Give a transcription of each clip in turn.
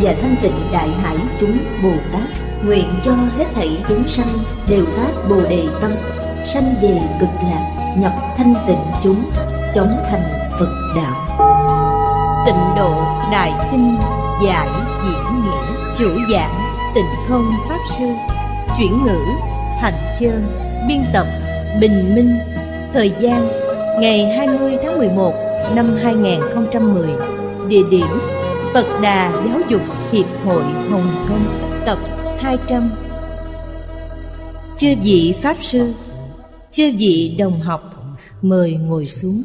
và thanh tịnh đại hải chúng Bồ Tát nguyện cho hết thảy chúng sanh đều phát Bồ đề tâm sanh về cực lạc nhập thanh tịnh chúng chống thành Phật đạo tịnh độ đại kinh giải diễn nghĩa chủ giảng tịnh thông pháp sư chuyển ngữ hạnh chơn biên tập bình minh thời gian ngày 20 tháng 11 năm 2010 địa điểm Phật Đà Giáo dục Hiệp hội Hồng Kông Tập 200 Chư vị Pháp Sư Chư vị đồng học Mời ngồi xuống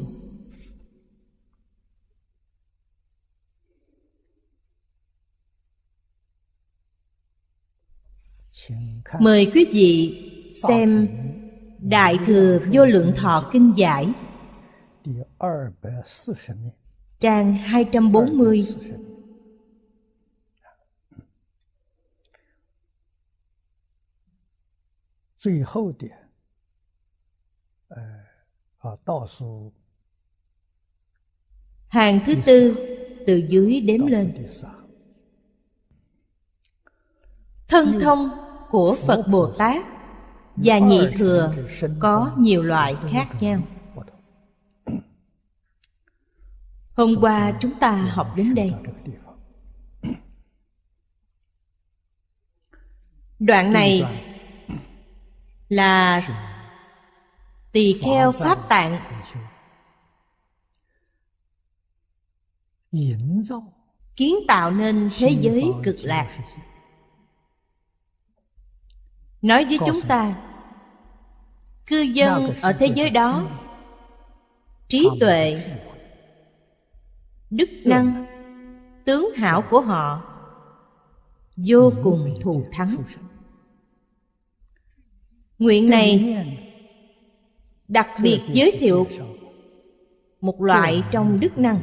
Mời quý vị xem Đại Thừa Vô Lượng Thọ Kinh Giải Trang 240最后的，呃，啊，倒数 hàng thứ tư từ dưới đếm lên thân thông của phật bồ tát và nhị thừa có nhiều loại khác nhau hôm qua chúng ta học đến đây đoạn này là tỳ kheo pháp tạng kiến tạo nên thế giới cực lạc nói với chúng ta cư dân ở thế giới đó trí tuệ đức năng tướng hảo của họ vô cùng thù thắng Nguyện này đặc biệt giới thiệu một loại trong đức năng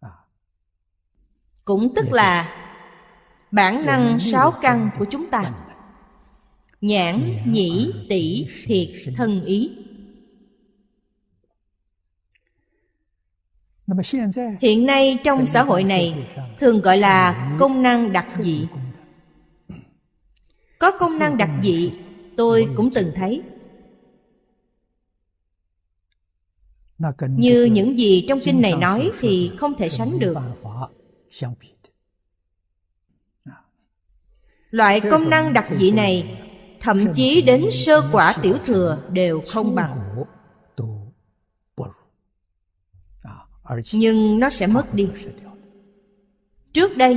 à. cũng tức là bản năng sáu căn của chúng ta nhãn nhĩ tỷ thiệt thân ý hiện nay trong xã hội này thường gọi là công năng đặc dị có công năng đặc dị tôi cũng từng thấy như những gì trong kinh này nói thì không thể sánh được loại công năng đặc dị này thậm chí đến sơ quả tiểu thừa đều không bằng nhưng nó sẽ mất đi trước đây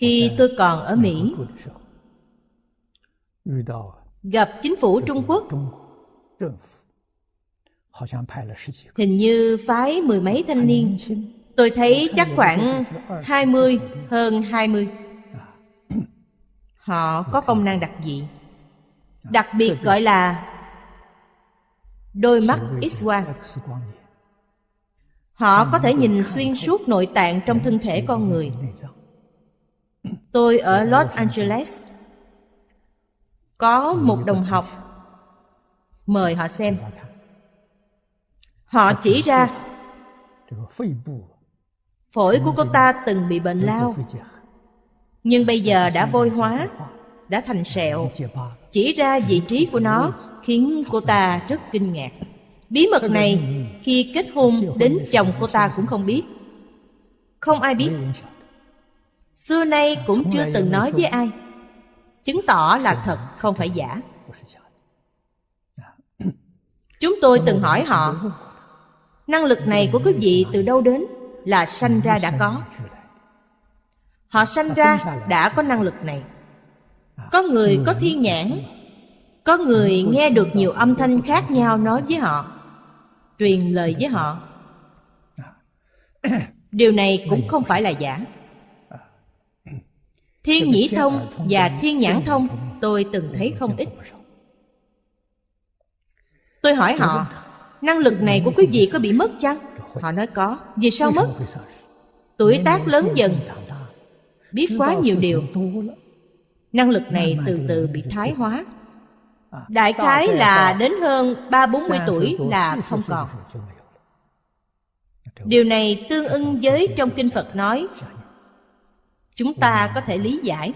khi tôi còn ở mỹ gặp chính phủ trung quốc hình như phái mười mấy thanh niên tôi thấy chắc khoảng hai mươi hơn hai mươi à. họ có công năng đặc dị à, đặc biệt gọi là đôi mắt x quang họ có thể nhìn xuyên suốt nội tạng trong thân thể con người Tôi ở Los Angeles Có một đồng học Mời họ xem Họ chỉ ra Phổi của cô ta từng bị bệnh lao Nhưng bây giờ đã vôi hóa Đã thành sẹo Chỉ ra vị trí của nó Khiến cô ta rất kinh ngạc Bí mật này khi kết hôn đến chồng cô ta cũng không biết Không ai biết xưa nay cũng chưa từng nói với ai chứng tỏ là thật không phải giả chúng tôi từng hỏi họ năng lực này của quý vị từ đâu đến là sanh ra đã có họ sanh ra đã có năng lực này à, có người có thiên nhãn có người nghe được nhiều âm thanh khác nhau nói với họ truyền lời với họ điều này à. cũng không phải là giả Thiên Nhĩ Thông và Thiên Nhãn Thông tôi từng thấy không ít. Tôi hỏi họ, năng lực này của quý vị có bị mất chăng? Họ nói có, vì sao mất? Tuổi tác lớn dần, biết quá nhiều điều. Năng lực này từ từ bị thái hóa. À, Đại khái là đến hơn ba bốn mươi tuổi là không còn. Điều này tương ưng với trong kinh Phật nói chúng ta dạ. có thể lý giải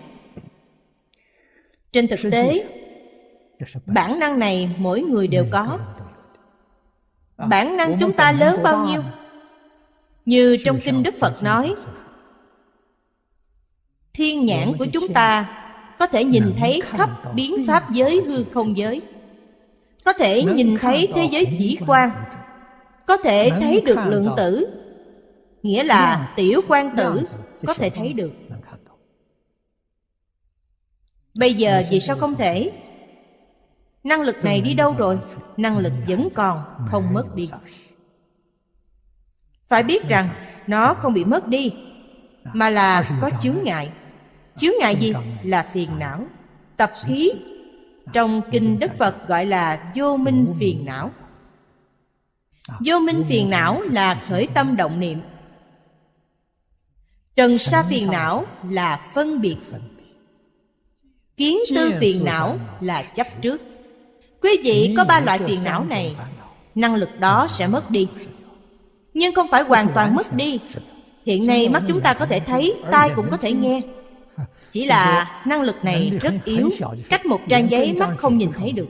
trên thực tế dạ, bản năng này mỗi người đều dạ, có à, bản năng chúng ta lớn bao nhiêu như trong kinh đức phật nói thiên nhãn của chúng ta có thể nhìn thấy khắp biến pháp giới hư không giới có thể nhìn thấy thế giới chỉ quan có thể thấy được lượng tử nghĩa là tiểu quan tử có thể thấy được Bây giờ vì sao không thể? Năng lực này đi đâu rồi? Năng lực vẫn còn, không mất đi. Phải biết rằng nó không bị mất đi, mà là có chướng ngại. Chướng ngại gì? Là phiền não, tập khí. Trong kinh Đức Phật gọi là vô minh phiền não. Vô minh phiền não à, là khởi tâm động niệm. Trần sa phiền não là phân biệt Kiến tư phiền não là chấp trước Quý vị có ba loại phiền não này Năng lực đó sẽ mất đi Nhưng không phải hoàn toàn mất đi Hiện nay mắt chúng ta có thể thấy Tai cũng có thể nghe Chỉ là năng lực này rất yếu Cách một trang giấy mắt không nhìn thấy được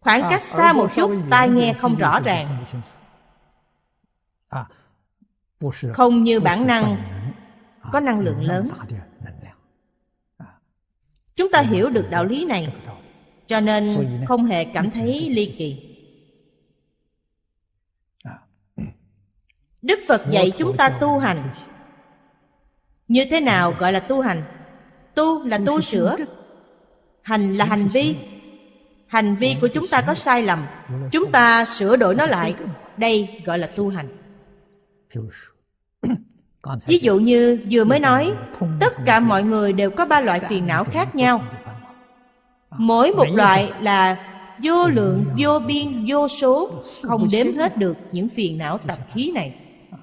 Khoảng à, cách xa một chút tai nghe không rõ ràng à, à, Không như bản năng Có năng lượng lớn chúng ta hiểu được đạo lý này cho nên không hề cảm thấy ly kỳ đức phật dạy chúng ta tu hành như thế nào gọi là tu hành tu là tu sửa hành là hành vi hành vi của chúng ta có sai lầm chúng ta sửa đổi nó lại đây gọi là tu hành Ví dụ như vừa mới nói Tất cả mọi người đều có ba loại phiền não khác nhau à, Mỗi một loại là vô lượng, à, vô biên, vô số Không đếm hết được những phiền não tập khí này à,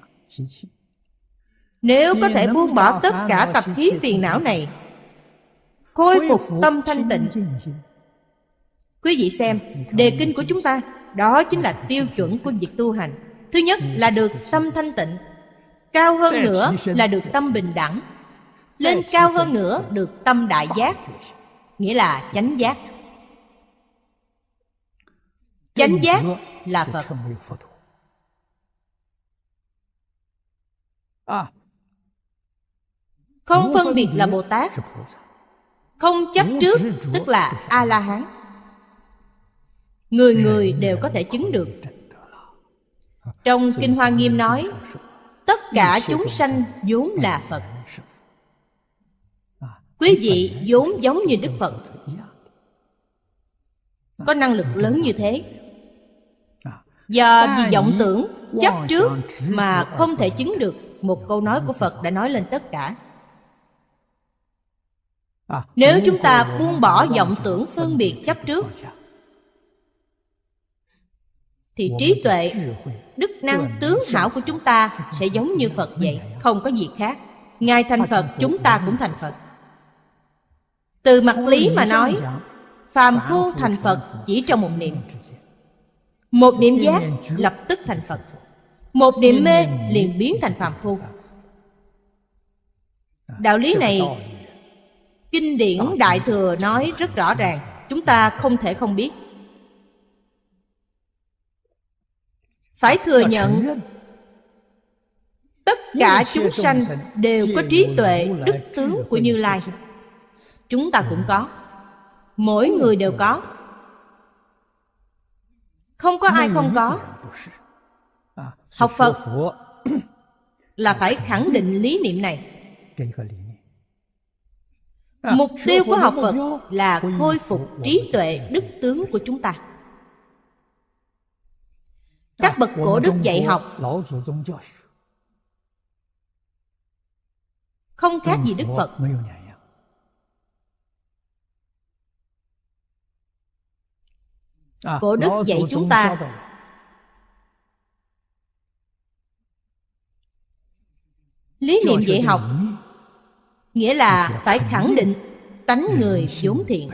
Nếu có thể buông bỏ tất cả tập khí phiền não này Khôi phục tâm thanh tịnh Quý vị xem, đề kinh của chúng ta Đó chính là tiêu chuẩn của việc tu hành Thứ nhất là được tâm thanh tịnh cao hơn nữa là được tâm bình đẳng lên cao hơn nữa được tâm đại giác nghĩa là chánh giác chánh giác là phật không à. phân biệt là bồ tát không chấp trước tức là a la hán người người đều có thể chứng được trong kinh hoa nghiêm nói tất cả chúng sanh vốn là phật quý vị vốn giống như đức phật có năng lực lớn như thế do vì vọng tưởng chấp trước mà không thể chứng được một câu nói của phật đã nói lên tất cả à, nếu chúng ta buông bỏ vọng tưởng phân biệt chấp trước thì trí tuệ đức năng tướng hảo của chúng ta sẽ giống như phật vậy không có gì khác ngài thành phật chúng ta cũng thành phật từ mặt lý mà nói phàm phu thành phật chỉ trong một niệm một niệm giác lập tức thành phật một niệm mê liền biến thành phàm phu à, đạo lý này kinh điển đại thừa nói rất rõ ràng chúng ta không thể không biết phải thừa nhận tất cả chúng sanh đều có trí tuệ đức tướng của như lai chúng ta cũng à. có mỗi người đều có không có ai không có à, học phật là phải khẳng định lý niệm này mục à, tiêu của học phật là khôi phục trí tuệ đức tướng của chúng ta các bậc cổ đức dạy học không khác gì đức phật à, cổ đức dạy chúng ta lý niệm dạy học nghĩa là phải khẳng định tánh người vốn thiện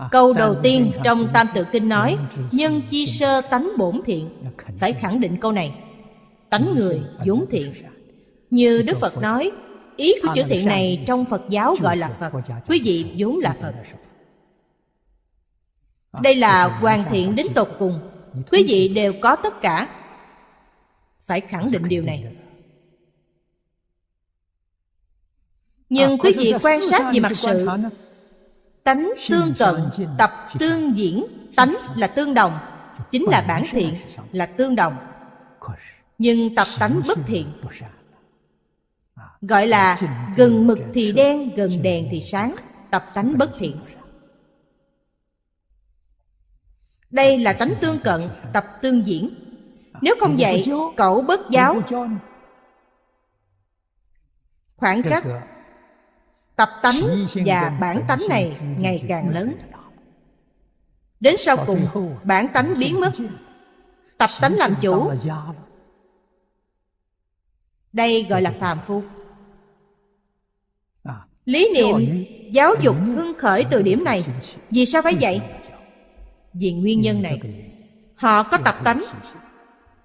À, câu đầu tiên trong Tam Tự Kinh nói Nhân chi sơ tánh bổn thiện Phải khẳng định câu này Tánh người à, vốn thiện Như Đức Phật nói Ý của chữ thiện này trong Phật giáo gọi là Phật Quý vị vốn là Phật Đây là hoàn thiện đến tột cùng Quý vị đều có tất cả Phải khẳng định điều này Nhưng à, quý vị quan sát về mặt sự tánh tương cận tập tương diễn tánh là tương đồng chính là bản thiện là tương đồng nhưng tập tánh bất thiện gọi là gần mực thì đen gần đèn thì sáng tập tánh bất thiện đây là tánh tương cận tập tương diễn nếu không vậy cậu bất giáo khoảng cách Tập tánh và bản tánh này ngày càng lớn Đến sau cùng bản tánh biến mất Tập tánh làm chủ Đây gọi là phàm phu à. Lý niệm giáo dục hưng khởi từ điểm này Vì sao phải vậy? Vì nguyên nhân này Họ có tập tánh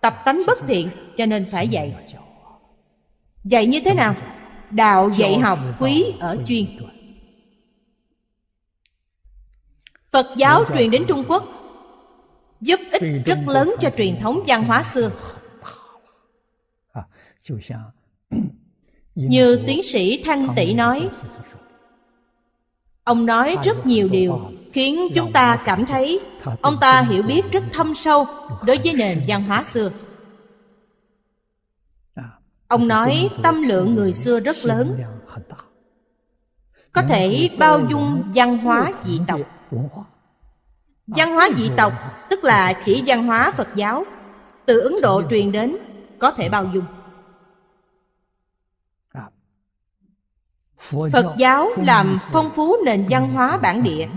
Tập tánh bất thiện cho nên phải dạy Dạy như thế nào? đạo dạy học quý ở chuyên phật giáo truyền đến trung quốc giúp ích rất lớn cho truyền thống văn hóa xưa à, như tiến sĩ thanh tỷ nói ông nói rất nhiều điều khiến chúng ta cảm thấy ông ta hiểu biết rất thâm sâu đối với nền văn hóa xưa ông nói tâm lượng người xưa rất lớn có thể bao dung văn hóa dị tộc văn hóa dị tộc tức là chỉ văn hóa phật giáo từ ấn độ truyền đến có thể bao dung phật giáo làm phong phú nền văn hóa bản địa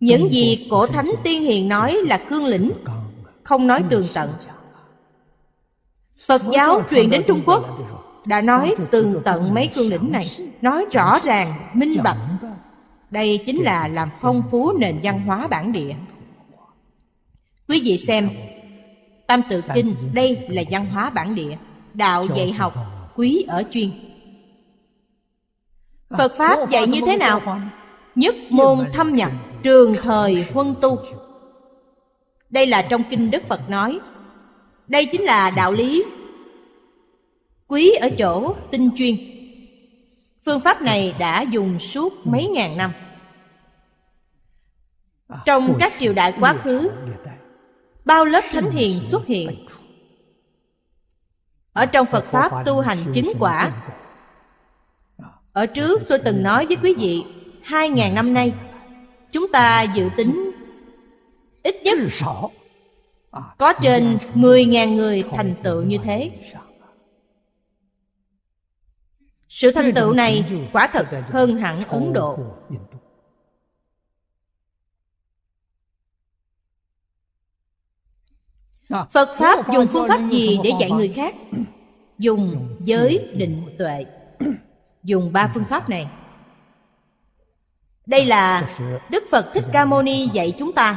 những gì cổ thánh tiên hiền nói là cương lĩnh không nói tường tận phật giáo truyền đến trung quốc đã nói tường tận mấy cương lĩnh này nói rõ ràng minh bạch đây chính là làm phong phú nền văn hóa bản địa quý vị xem tam tự kinh đây là văn hóa bản địa đạo dạy học quý ở chuyên phật pháp dạy như thế nào nhất môn thâm nhập trường thời huân tu đây là trong kinh đức phật nói đây chính là đạo lý quý ở chỗ tinh chuyên phương pháp này đã dùng suốt mấy ngàn năm trong các triều đại quá khứ bao lớp thánh hiền xuất hiện ở trong phật pháp tu hành chứng quả ở trước tôi từng nói với quý vị hai ngàn năm nay Chúng ta dự tính Ít nhất Có trên 10.000 người thành tựu như thế Sự thành tựu này quả thật hơn hẳn Ấn Độ Phật Pháp dùng phương pháp gì để dạy người khác? Dùng giới định tuệ Dùng ba phương pháp này đây là Đức Phật Thích Ca Mâu Ni dạy chúng ta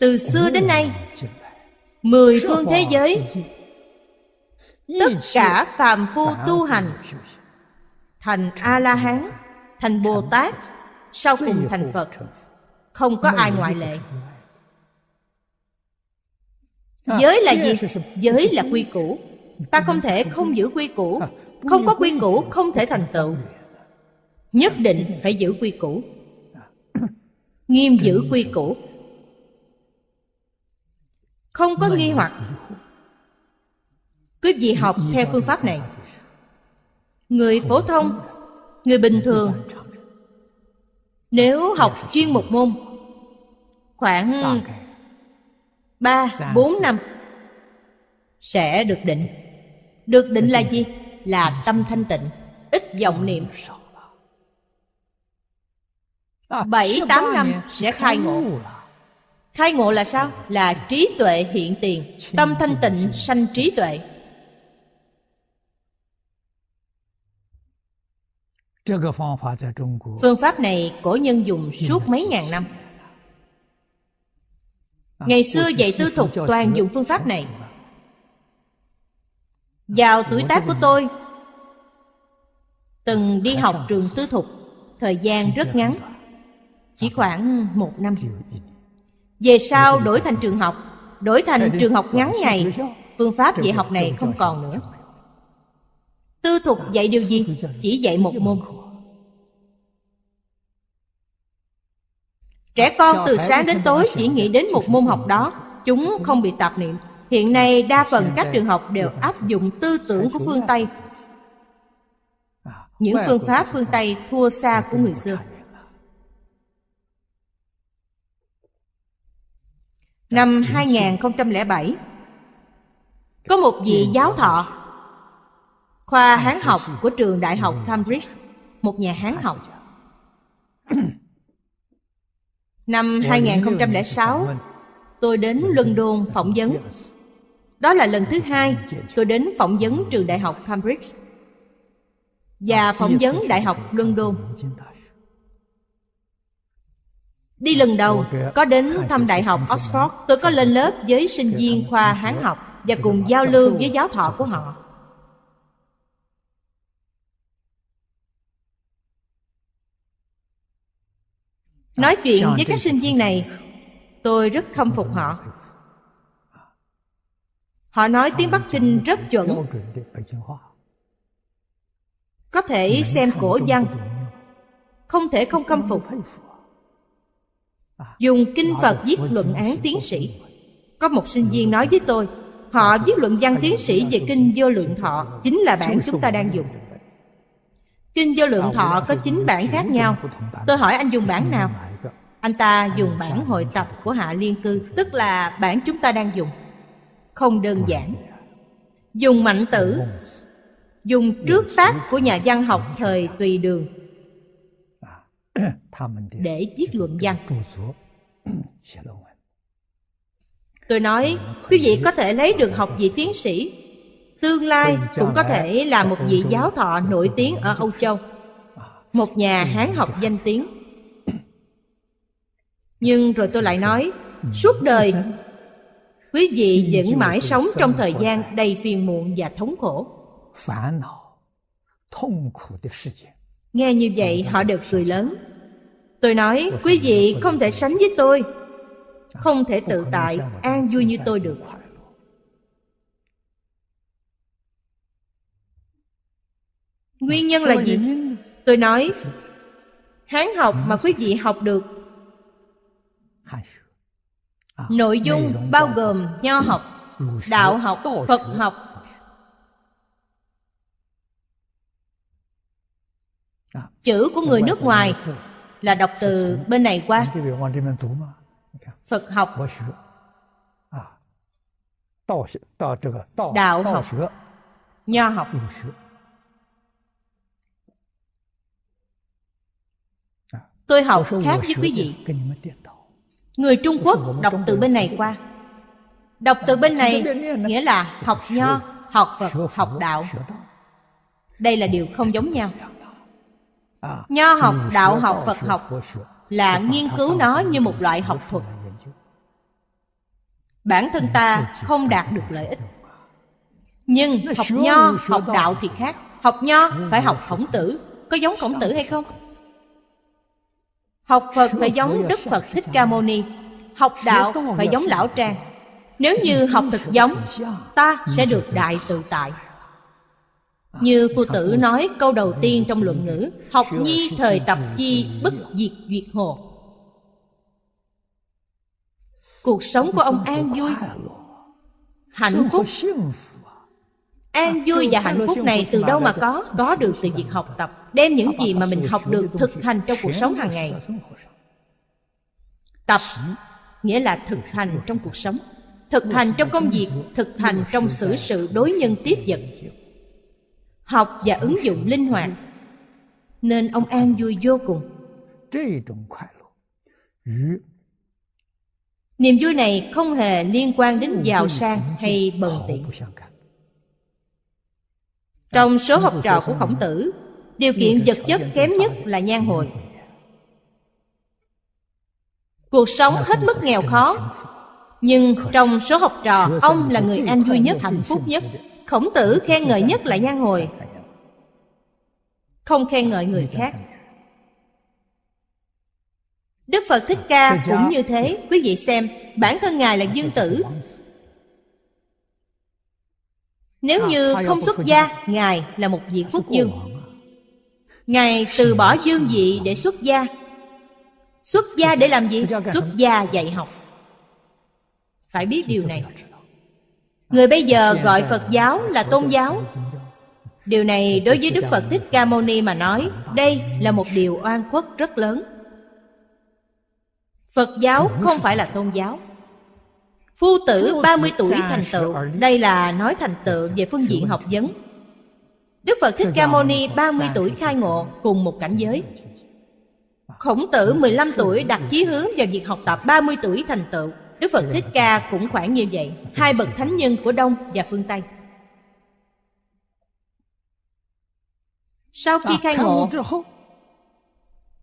Từ xưa đến nay Mười phương thế giới Tất cả phàm phu tu hành Thành A-la-hán Thành Bồ-Tát Sau cùng thành Phật Không có ai ngoại lệ à, Giới là gì? Giới là quy củ Ta không thể không giữ quy củ à, Không có quy củ không thể thành tựu nhất định phải giữ quy củ nghiêm giữ quy củ không có nghi hoặc quý vị học theo phương pháp này người phổ thông người bình thường nếu học chuyên một môn khoảng ba, bốn năm sẽ được định được định là gì là tâm thanh tịnh ít vọng niệm bảy tám năm sẽ khai ngộ à? Khai ngộ là sao? Là trí tuệ hiện tiền Tâm thanh tịnh sanh trí tuệ Phương pháp này cổ nhân dùng suốt mấy ngàn năm à, Ngày xưa dạy tư thục toàn dùng phương pháp này Vào tuổi tác của tôi Từng đi học trường tư thục Thời gian rất ngắn chỉ ờ. khoảng một năm về sau đổi thành trường học đổi thành trường học ờ, ngắn ngày phương pháp dạy học này không còn nữa tư thục ờ, dạy điều gì chỉ dạy một môn trẻ con từ sáng đến tối chỉ nghĩ đến một môn học đó chúng không bị tạp niệm hiện nay đa phần các trường học đều áp dụng tư tưởng của phương tây à, những phương pháp phương tây thua xa của người xưa Năm 2007 Có một vị giáo thọ Khoa Hán học của trường Đại học ừ. Cambridge Một nhà Hán học Năm 2006 Tôi đến London phỏng vấn Đó là lần thứ hai tôi đến phỏng vấn trường Đại học Cambridge Và phỏng vấn Đại học London Đi lần đầu, có đến thăm Đại học Oxford, tôi có lên lớp với sinh viên khoa Hán học và cùng giao lưu với giáo thọ của họ. Nói à, chuyện với các sinh viên này, tôi rất khâm phục họ. Họ nói tiếng Bắc Kinh rất chuẩn. Có thể xem cổ văn, không thể không khâm phục dùng kinh phật viết luận án tiến sĩ có một sinh viên nói với tôi họ viết luận văn tiến sĩ về kinh vô lượng thọ chính là bản chúng ta đang dùng kinh vô lượng thọ có chín bản khác nhau tôi hỏi anh dùng bản nào anh ta dùng bản hội tập của hạ liên cư tức là bản chúng ta đang dùng không đơn giản dùng mạnh tử dùng trước tác của nhà văn học thời tùy đường để viết luận văn tôi nói à, quý vị có thể lấy được học vị tiến sĩ tương lai cũng có thể là một vị giáo thọ nổi tiếng ở âu châu à, một nhà hán học danh tiếng nhưng rồi tôi lại nói ừ, suốt đời quý vị vẫn mãi sống trong thời gian đầy phiền muộn và thống khổ Nghe như vậy họ đều cười lớn Tôi nói quý vị không thể sánh với tôi Không thể tự tại an vui như tôi được Nguyên nhân là gì? Tôi nói Hán học mà quý vị học được Nội dung bao gồm nho học, đạo học, Phật học Dạ. chữ của người nước ngoài là đọc từ bên này qua dạ. phật học à. đạo học nho học dạ. tôi học khác với quý vị người trung quốc đọc từ bên này qua đọc từ bên này nghĩa là học nho học phật học đạo đây là điều không giống nhau Ờ. nho học đạo học phật học là nghiên cứu nó như một loại học thuật bản thân ta không đạt được lợi ích nhưng học nho học đạo thì khác học nho phải học khổng tử có giống khổng tử hay không học phật phải giống đức phật thích ca mâu ni học đạo phải giống lão trang nếu như học thực giống ta sẽ được đại tự tại như phu tử nói câu đầu tiên trong luận ngữ học nhi thời tập chi bất diệt duyệt hồ cuộc sống của ông an vui hạnh phúc an à, vui và hạnh phúc này từ đâu mà có có được từ việc học tập đem những gì mà mình học được thực hành trong cuộc sống hàng ngày tập nghĩa là thực hành trong cuộc sống thực hành trong công việc thực hành trong xử sự đối nhân tiếp vật học và ứng dụng linh hoạt nên ông an vui vô cùng niềm vui này không hề liên quan đến giàu sang hay bần tiện trong số học trò của khổng tử điều kiện vật chất kém nhất là nhan hồi cuộc sống hết mức nghèo khó nhưng trong số học trò ông là người an vui nhất hạnh phúc nhất Khổng tử khen ngợi nhất là Nhan Hồi Không khen ngợi người khác Đức Phật Thích Ca cũng như thế Quý vị xem Bản thân Ngài là dương tử Nếu như không xuất gia Ngài là một vị quốc dương Ngài từ bỏ dương vị để xuất gia Xuất gia để làm gì? Xuất gia dạy học Phải biết điều này người bây giờ gọi phật giáo là tôn giáo điều này đối với đức phật thích ca mâu ni mà nói đây là một điều oan khuất rất lớn phật giáo không phải là tôn giáo phu tử 30 tuổi thành tựu đây là nói thành tựu về phương diện học vấn đức phật thích ca mâu ni 30 tuổi khai ngộ cùng một cảnh giới Khổng tử 15 tuổi đặt chí hướng vào việc học tập 30 tuổi thành tựu Đức Phật Thích Ca cũng khoảng như vậy Hai bậc thánh nhân của Đông và phương Tây Sau khi khai ngộ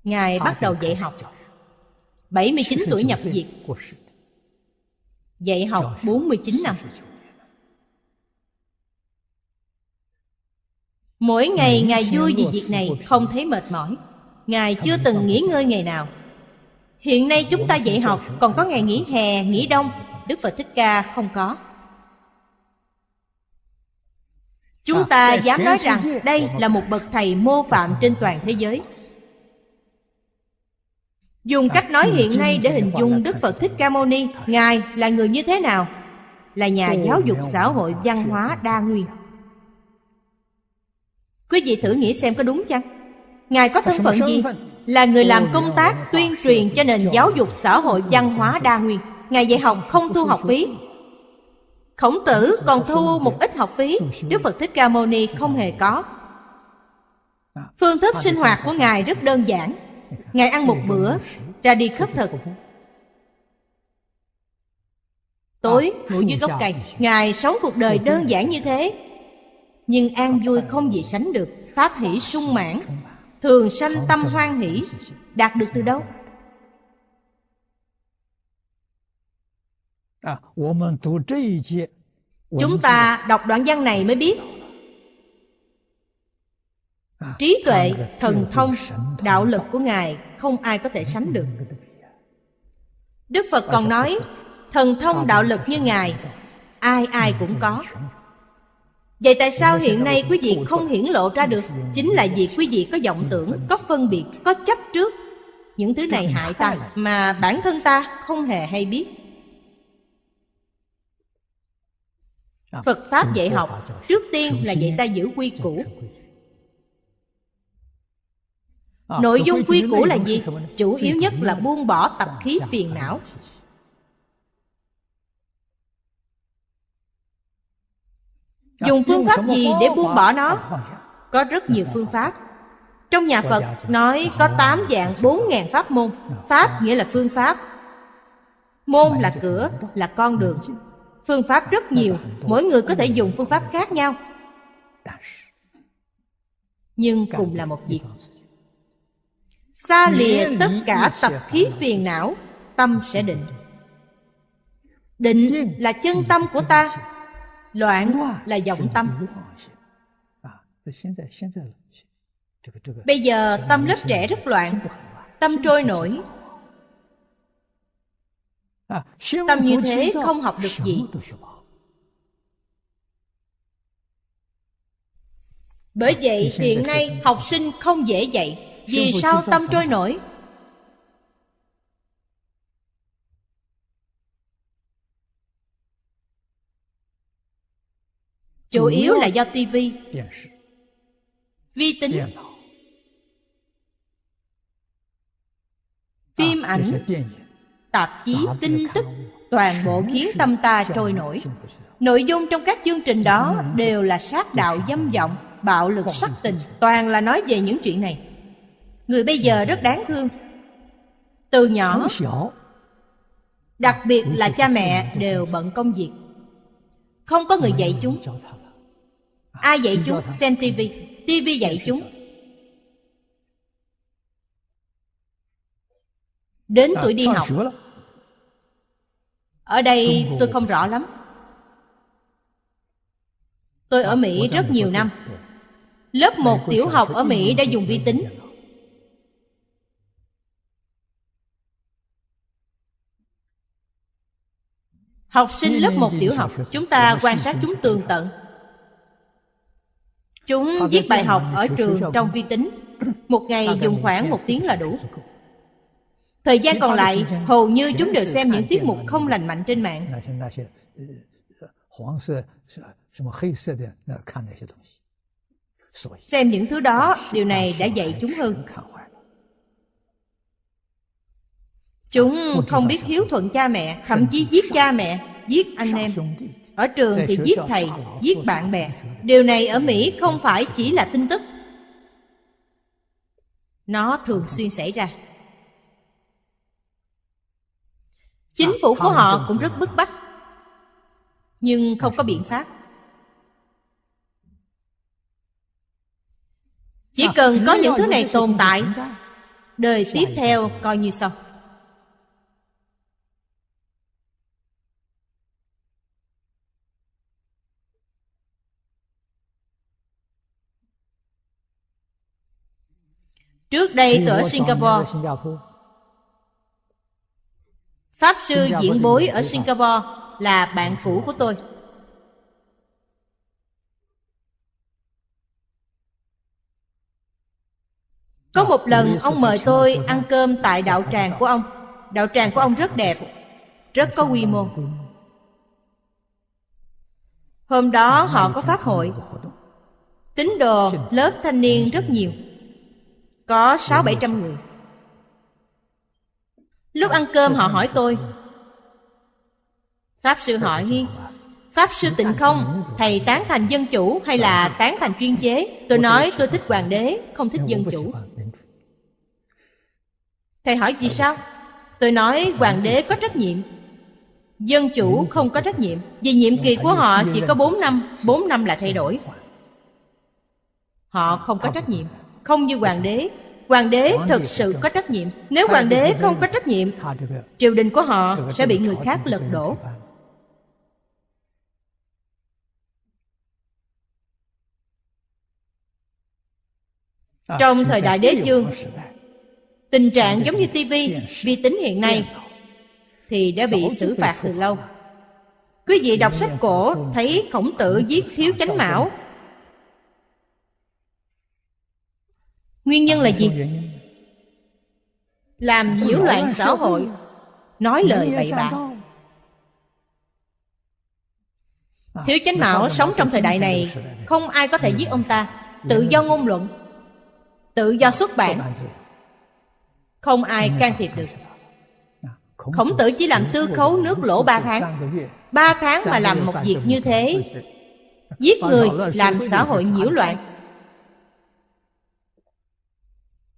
Ngài bắt đầu dạy học 79 tuổi nhập diệt Dạy học 49 năm Mỗi ngày Ngài vui vì việc này không thấy mệt mỏi Ngài chưa từng nghỉ ngơi ngày nào Hiện nay chúng ta dạy học còn có ngày nghỉ hè, nghỉ đông Đức Phật Thích Ca không có Chúng ta à, dám nói rằng đây là một bậc thầy mô phạm trên toàn thế giới Dùng cách nói hiện nay để hình dung Đức Phật Thích Ca Mâu Ni Ngài là người như thế nào? Là nhà giáo dục xã hội văn hóa đa nguyên Quý vị thử nghĩ xem có đúng chăng? Ngài có thân phận gì? là người làm công tác tuyên truyền cho nền giáo dục xã hội văn hóa đa nguyên ngài dạy học không thu học phí khổng tử còn thu một ít học phí đức phật thích ca mâu ni không hề có phương thức sinh hoạt của ngài rất đơn giản ngài ăn một bữa ra đi khất thực tối ngủ dưới gốc cây ngài sống cuộc đời đơn giản như thế nhưng an vui không gì sánh được pháp hỷ sung mãn thường sanh tâm hoan hỷ đạt được từ đâu à, chúng ta đọc đoạn văn này mới biết à, trí tuệ thần thông đạo lực của ngài không ai có thể sánh được đức phật còn nói thần thông đạo lực như ngài ai ai cũng có Vậy tại sao hiện nay quý vị không hiển lộ ra được Chính là vì quý vị có vọng tưởng, ừ. có phân biệt, có chấp trước Những thứ này hại ta mà bản thân ta không hề hay biết ờ, Phật Pháp dạy học Trước tiên là dạy ta dạ, giữ quy củ Nội ờ, dung quy củ là gì? Chủ yếu nhất là buông bỏ tập dạ, khí dạ, phiền não dùng phương pháp gì để buông bỏ nó có rất nhiều phương pháp trong nhà phật nói có tám dạng bốn ngàn pháp môn pháp nghĩa là phương pháp môn là cửa là con đường phương pháp rất nhiều mỗi người có thể dùng phương pháp khác nhau nhưng cùng là một việc xa lìa tất cả tập khí phiền não tâm sẽ định định là chân tâm của ta loạn là vọng tâm à, bây giờ tâm lớp trẻ rất loạn tâm trôi nổi tâm như à, thế không học được gì bởi à, vậy hiện nay học sinh không dễ dạy vì sao tâm trôi nổi chủ yếu là do tivi vi tính phim à, ảnh tạp chí tin tức toàn bộ khiến tâm ta trôi nổi nội dung trong các chương trình đó đều là sát đạo dâm vọng bạo lực sắc tình toàn là nói về những chuyện này người bây giờ rất đáng thương từ nhỏ đặc biệt là cha mẹ đều bận công việc không có người dạy chúng ai dạy chúng xem tivi tivi dạy chúng đến à, tuổi đi học ở đây tôi không rõ lắm tôi ở à, mỹ rất nhiều năm lớp một tiểu học ở mỹ đã dùng vi tính học sinh lớp một tiểu học chúng ta quan sát chúng tường tận Chúng viết bài học ở trường trong vi tính Một ngày dùng khoảng một tiếng là đủ Thời gian còn lại hầu như chúng đều xem những tiết mục không lành mạnh trên mạng ờ, Xem những thứ đó, điều này đã dạy chúng hơn Chúng không biết hiếu thuận cha mẹ Thậm chí giết cha mẹ, giết anh em ở trường thì giết thầy giết bạn bè điều này ở mỹ không phải chỉ là tin tức nó thường ừ. xuyên xảy ra chính à, phủ của họ cũng rất bức bách nhưng không có biện pháp chỉ cần à, có những thứ này tồn tại đời tiếp theo coi như xong đây tôi ở Singapore Pháp sư diễn bối ở Singapore là bạn cũ của tôi Có dạ, một lần ông mời tôi ăn cơm tại dạ, đạo tràng của ông Đạo tràng của ông rất đẹp dạ, Rất có quy mô Hôm đó họ có pháp hội Tín đồ lớp thanh niên rất nhiều có sáu bảy trăm người Lúc ăn cơm họ hỏi tôi Pháp sư hỏi hi, Pháp sư tịnh không Thầy tán thành dân chủ hay là tán thành chuyên chế Tôi nói tôi thích hoàng đế Không thích dân chủ Thầy hỏi gì sao Tôi nói hoàng đế có trách nhiệm Dân chủ không có trách nhiệm Vì nhiệm kỳ của họ chỉ có bốn năm bốn năm là thay đổi Họ không có trách nhiệm không như hoàng đế hoàng đế thật sự có trách nhiệm nếu hoàng đế không có trách nhiệm triều đình của họ sẽ bị người khác lật đổ à, trong thời đại đế dương tình trạng giống như tivi vi tính hiện nay thì đã bị xử phạt từ lâu quý vị đọc sách cổ thấy khổng tử giết thiếu chánh mão Nguyên nhân là gì? Làm nhiễu loạn xã hội Nói lời bậy bạ Thiếu à, chánh mạo sống trong thời đại này Không ai có thể giết ông ta Tự do ngôn luận Tự do xuất bản Không ai can thiệp được à, Khổng tử chỉ làm tư khấu nước lỗ ba tháng Ba tháng mà làm một việc như thế Giết người làm xã hội nhiễu loạn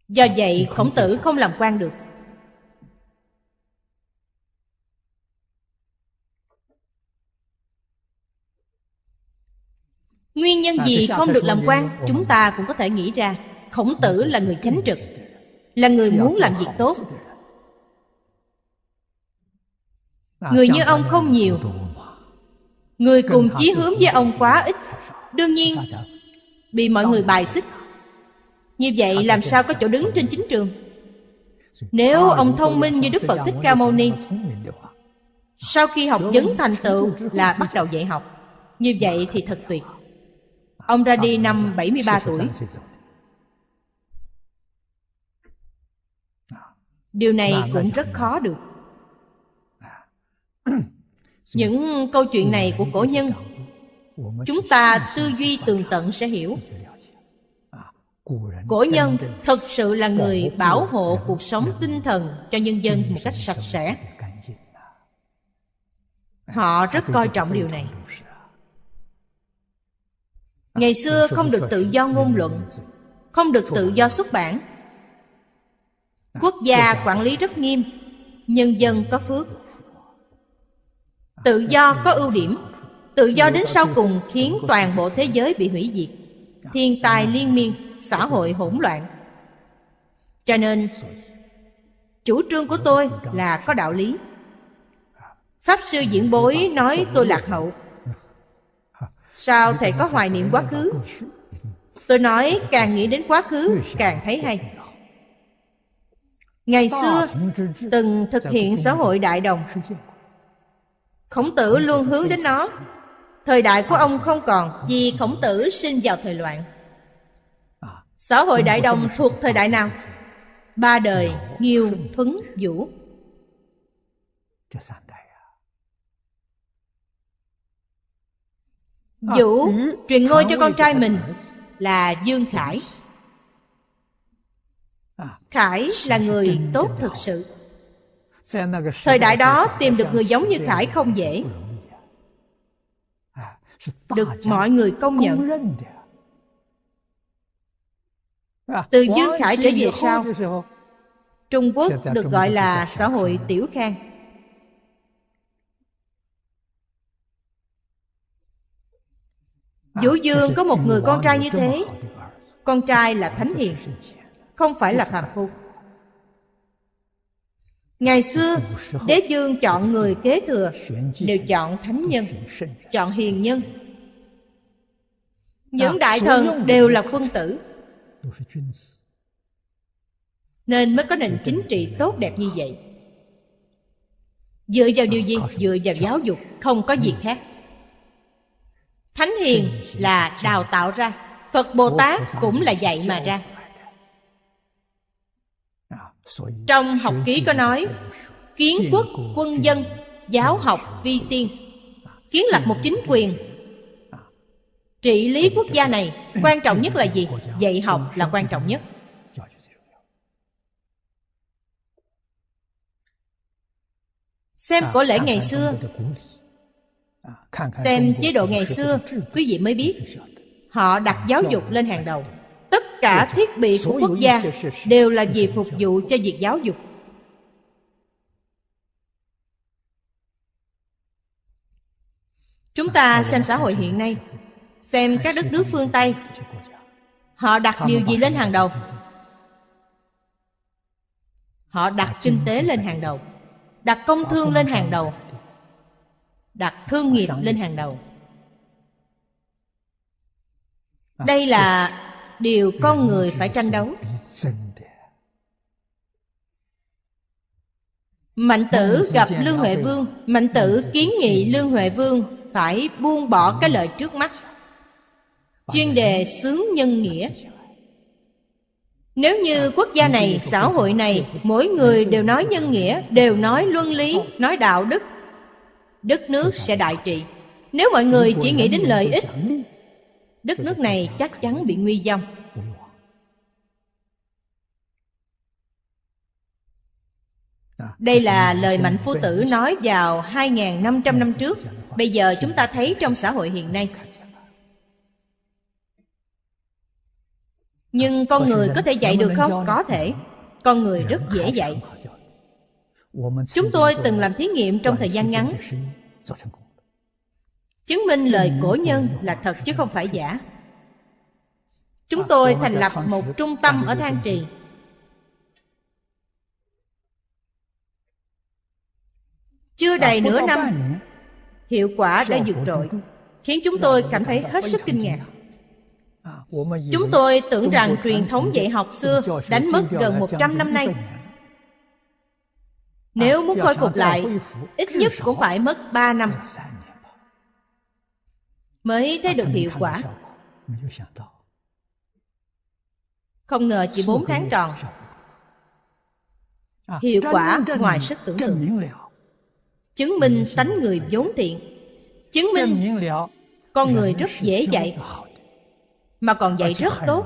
Do vậy khổng tử không làm quan được Nguyên nhân gì không được làm quan Chúng ta cũng có thể nghĩ ra Khổng tử là người chánh trực Là người muốn làm việc tốt Người như ông không nhiều Người cùng chí hướng với ông quá ít Đương nhiên Bị mọi người bài xích như vậy à, làm sao có chỗ đứng trên chính trường Nếu ờ, ông thông minh như Đức Phật Thích Ca Mâu Ni Sau khi học vấn thành tựu là bắt đầu dạy học Như vậy thì thật dạ, tuyệt dạ. Ông ra đi năm 73 tuổi Điều này cũng rất khó được dạ. Những câu chuyện này của cổ nhân Chúng ta tư duy tường tận sẽ hiểu Cổ nhân thật sự là người bảo hộ cuộc sống tinh thần cho nhân dân một cách sạch sẽ. Họ rất coi trọng điều này. Ngày à, xưa không được tự do ngôn luận, không được tự do xuất bản. À, Quốc gia quản lý rất nghiêm, nhân dân có phước. À, tự do có ưu điểm, tự do đến sau cùng khiến toàn bộ thế giới bị hủy diệt, thiên tai liên miên xã hội hỗn loạn cho nên chủ trương của tôi là có đạo lý pháp sư diễn bối nói tôi lạc hậu sao thầy có hoài niệm quá khứ tôi nói càng nghĩ đến quá khứ càng thấy hay ngày xưa từng thực hiện xã hội đại đồng khổng tử luôn hướng đến nó thời đại của ông không còn vì khổng tử sinh vào thời loạn Xã hội đại đồng thuộc thời đại nào? Ba đời Nghiêu Thuấn Vũ Vũ truyền ngôi cho con trai mình là Dương Khải Khải là người tốt thực sự Thời đại đó tìm được người giống như Khải không dễ Được mọi người công nhận À, Từ Dương Khải trở về sau, Trung Quốc được gọi là xã hội tiểu khang. À, Vũ Dương có một người con trai như thế, con trai là thánh hiền, không phải là phàm phu. Ngày xưa, đế dương chọn người kế thừa đều chọn thánh nhân, chọn hiền nhân. À, Những đại thần đều là quân tử. Nên mới có nền chính trị tốt đẹp như vậy Dựa vào điều gì? Dựa vào giáo dục, không có gì ừ. khác Thánh hiền là đào tạo ra Phật Bồ Tát cũng là dạy mà ra à, Trong học ký có nói Kiến quốc, quân dân, giáo học, vi tiên à, Kiến lập một chính quyền trị lý quốc gia này quan trọng nhất là gì dạy học là quan trọng nhất xem cổ lễ ngày xưa xem chế độ ngày xưa quý vị mới biết họ đặt giáo dục lên hàng đầu tất cả thiết bị của quốc gia đều là vì phục vụ cho việc giáo dục chúng ta xem xã hội hiện nay xem các đất nước phương tây họ đặt điều gì lên hàng đầu họ đặt kinh tế lên hàng đầu đặt công thương lên hàng đầu đặt thương nghiệp lên hàng đầu đây là điều con người phải tranh đấu mạnh tử gặp lương huệ vương mạnh tử kiến nghị lương huệ vương phải buông bỏ cái lợi trước mắt chuyên đề xướng nhân nghĩa nếu như quốc gia này xã hội này mỗi người đều nói nhân nghĩa đều nói luân lý nói đạo đức đất nước sẽ đại trị nếu mọi người chỉ nghĩ đến lợi ích đất nước này chắc chắn bị nguy vong đây là lời mạnh phu tử nói vào 2.500 năm trước Bây giờ chúng ta thấy trong xã hội hiện nay nhưng à, con người có thể dạy được không có thể con người rất dễ dạy chúng tôi từng làm thí nghiệm trong thời gian ngắn chứng minh lời cổ nhân là thật chứ không phải giả chúng à, tôi thành lập một trung tâm ở thang trì chưa à, đầy nửa năm hiệu quả đã vượt trội khiến chúng tôi cảm thấy hết sức kinh ngạc À, Chúng tôi tưởng rằng truyền thống dạy học xưa đánh mất gần 100 năm nay. Nếu à, muốn khôi phục lại, ít nhất cũng phải mất 3 năm mới thấy được hiệu quả. Không ngờ chỉ 4 tháng tròn. À, hiệu quả ngoài sức tưởng tượng. Chứng minh tánh người vốn thiện. Chứng minh con người rất dễ dạy mà còn dạy rất tốt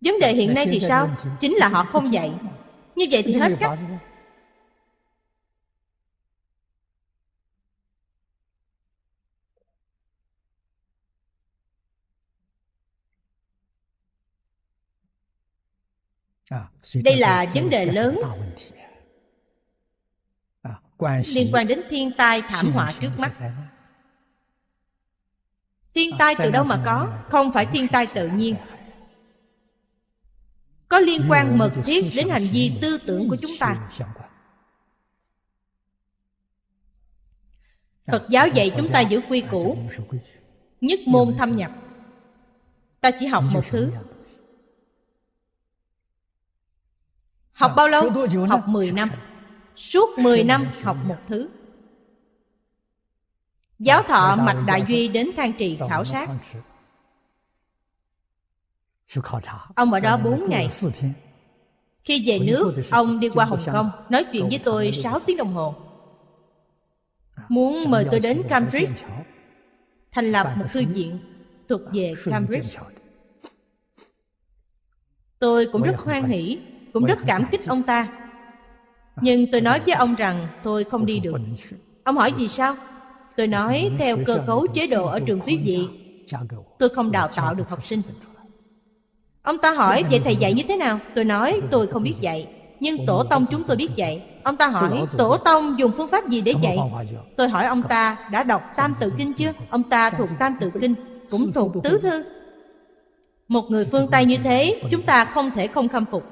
vấn đề hiện nay thì sao chính là họ không dạy như vậy thì hết cách à, đây là vấn đề lớn à, liên quan đến thiên tai thảm họa trước mắt Ờ, thiên tai từ đâu mà có Không phải thiên tai tự nhiên Có liên quan mật thiết đến hành vi tư tưởng của chúng ta à, Phật giáo dạy chúng ta giữ à, quy củ Nhất môn thâm nhập Ta chỉ học à, một thứ Học bao lâu? Học mười năm Suốt mười năm học một thứ Giáo thọ Mạch Đại Duy đến Thang Trì khảo sát Ông ở đó bốn ngày Khi về nước, ông đi qua Hồng Kông Nói chuyện với tôi sáu tiếng đồng hồ à, Muốn mời tôi đến Cambridge Thành lập một thư viện thuộc về Cambridge Tôi cũng rất hoan hỷ Cũng rất cảm kích ông ta à, Nhưng tôi nói với ông rằng tôi không đi được Ông hỏi gì sao? Tôi nói theo cơ cấu chế độ ở trường quý vị Tôi không đào tạo được học sinh Ông ta hỏi vậy thầy dạy như thế nào Tôi nói tôi không biết dạy Nhưng tổ tông chúng tôi biết dạy Ông ta hỏi tổ tông dùng phương pháp gì để dạy Tôi hỏi ông ta đã đọc tam tự kinh chưa Ông ta thuộc tam tự kinh Cũng thuộc tứ thư Một người phương Tây như thế Chúng ta không thể không khâm phục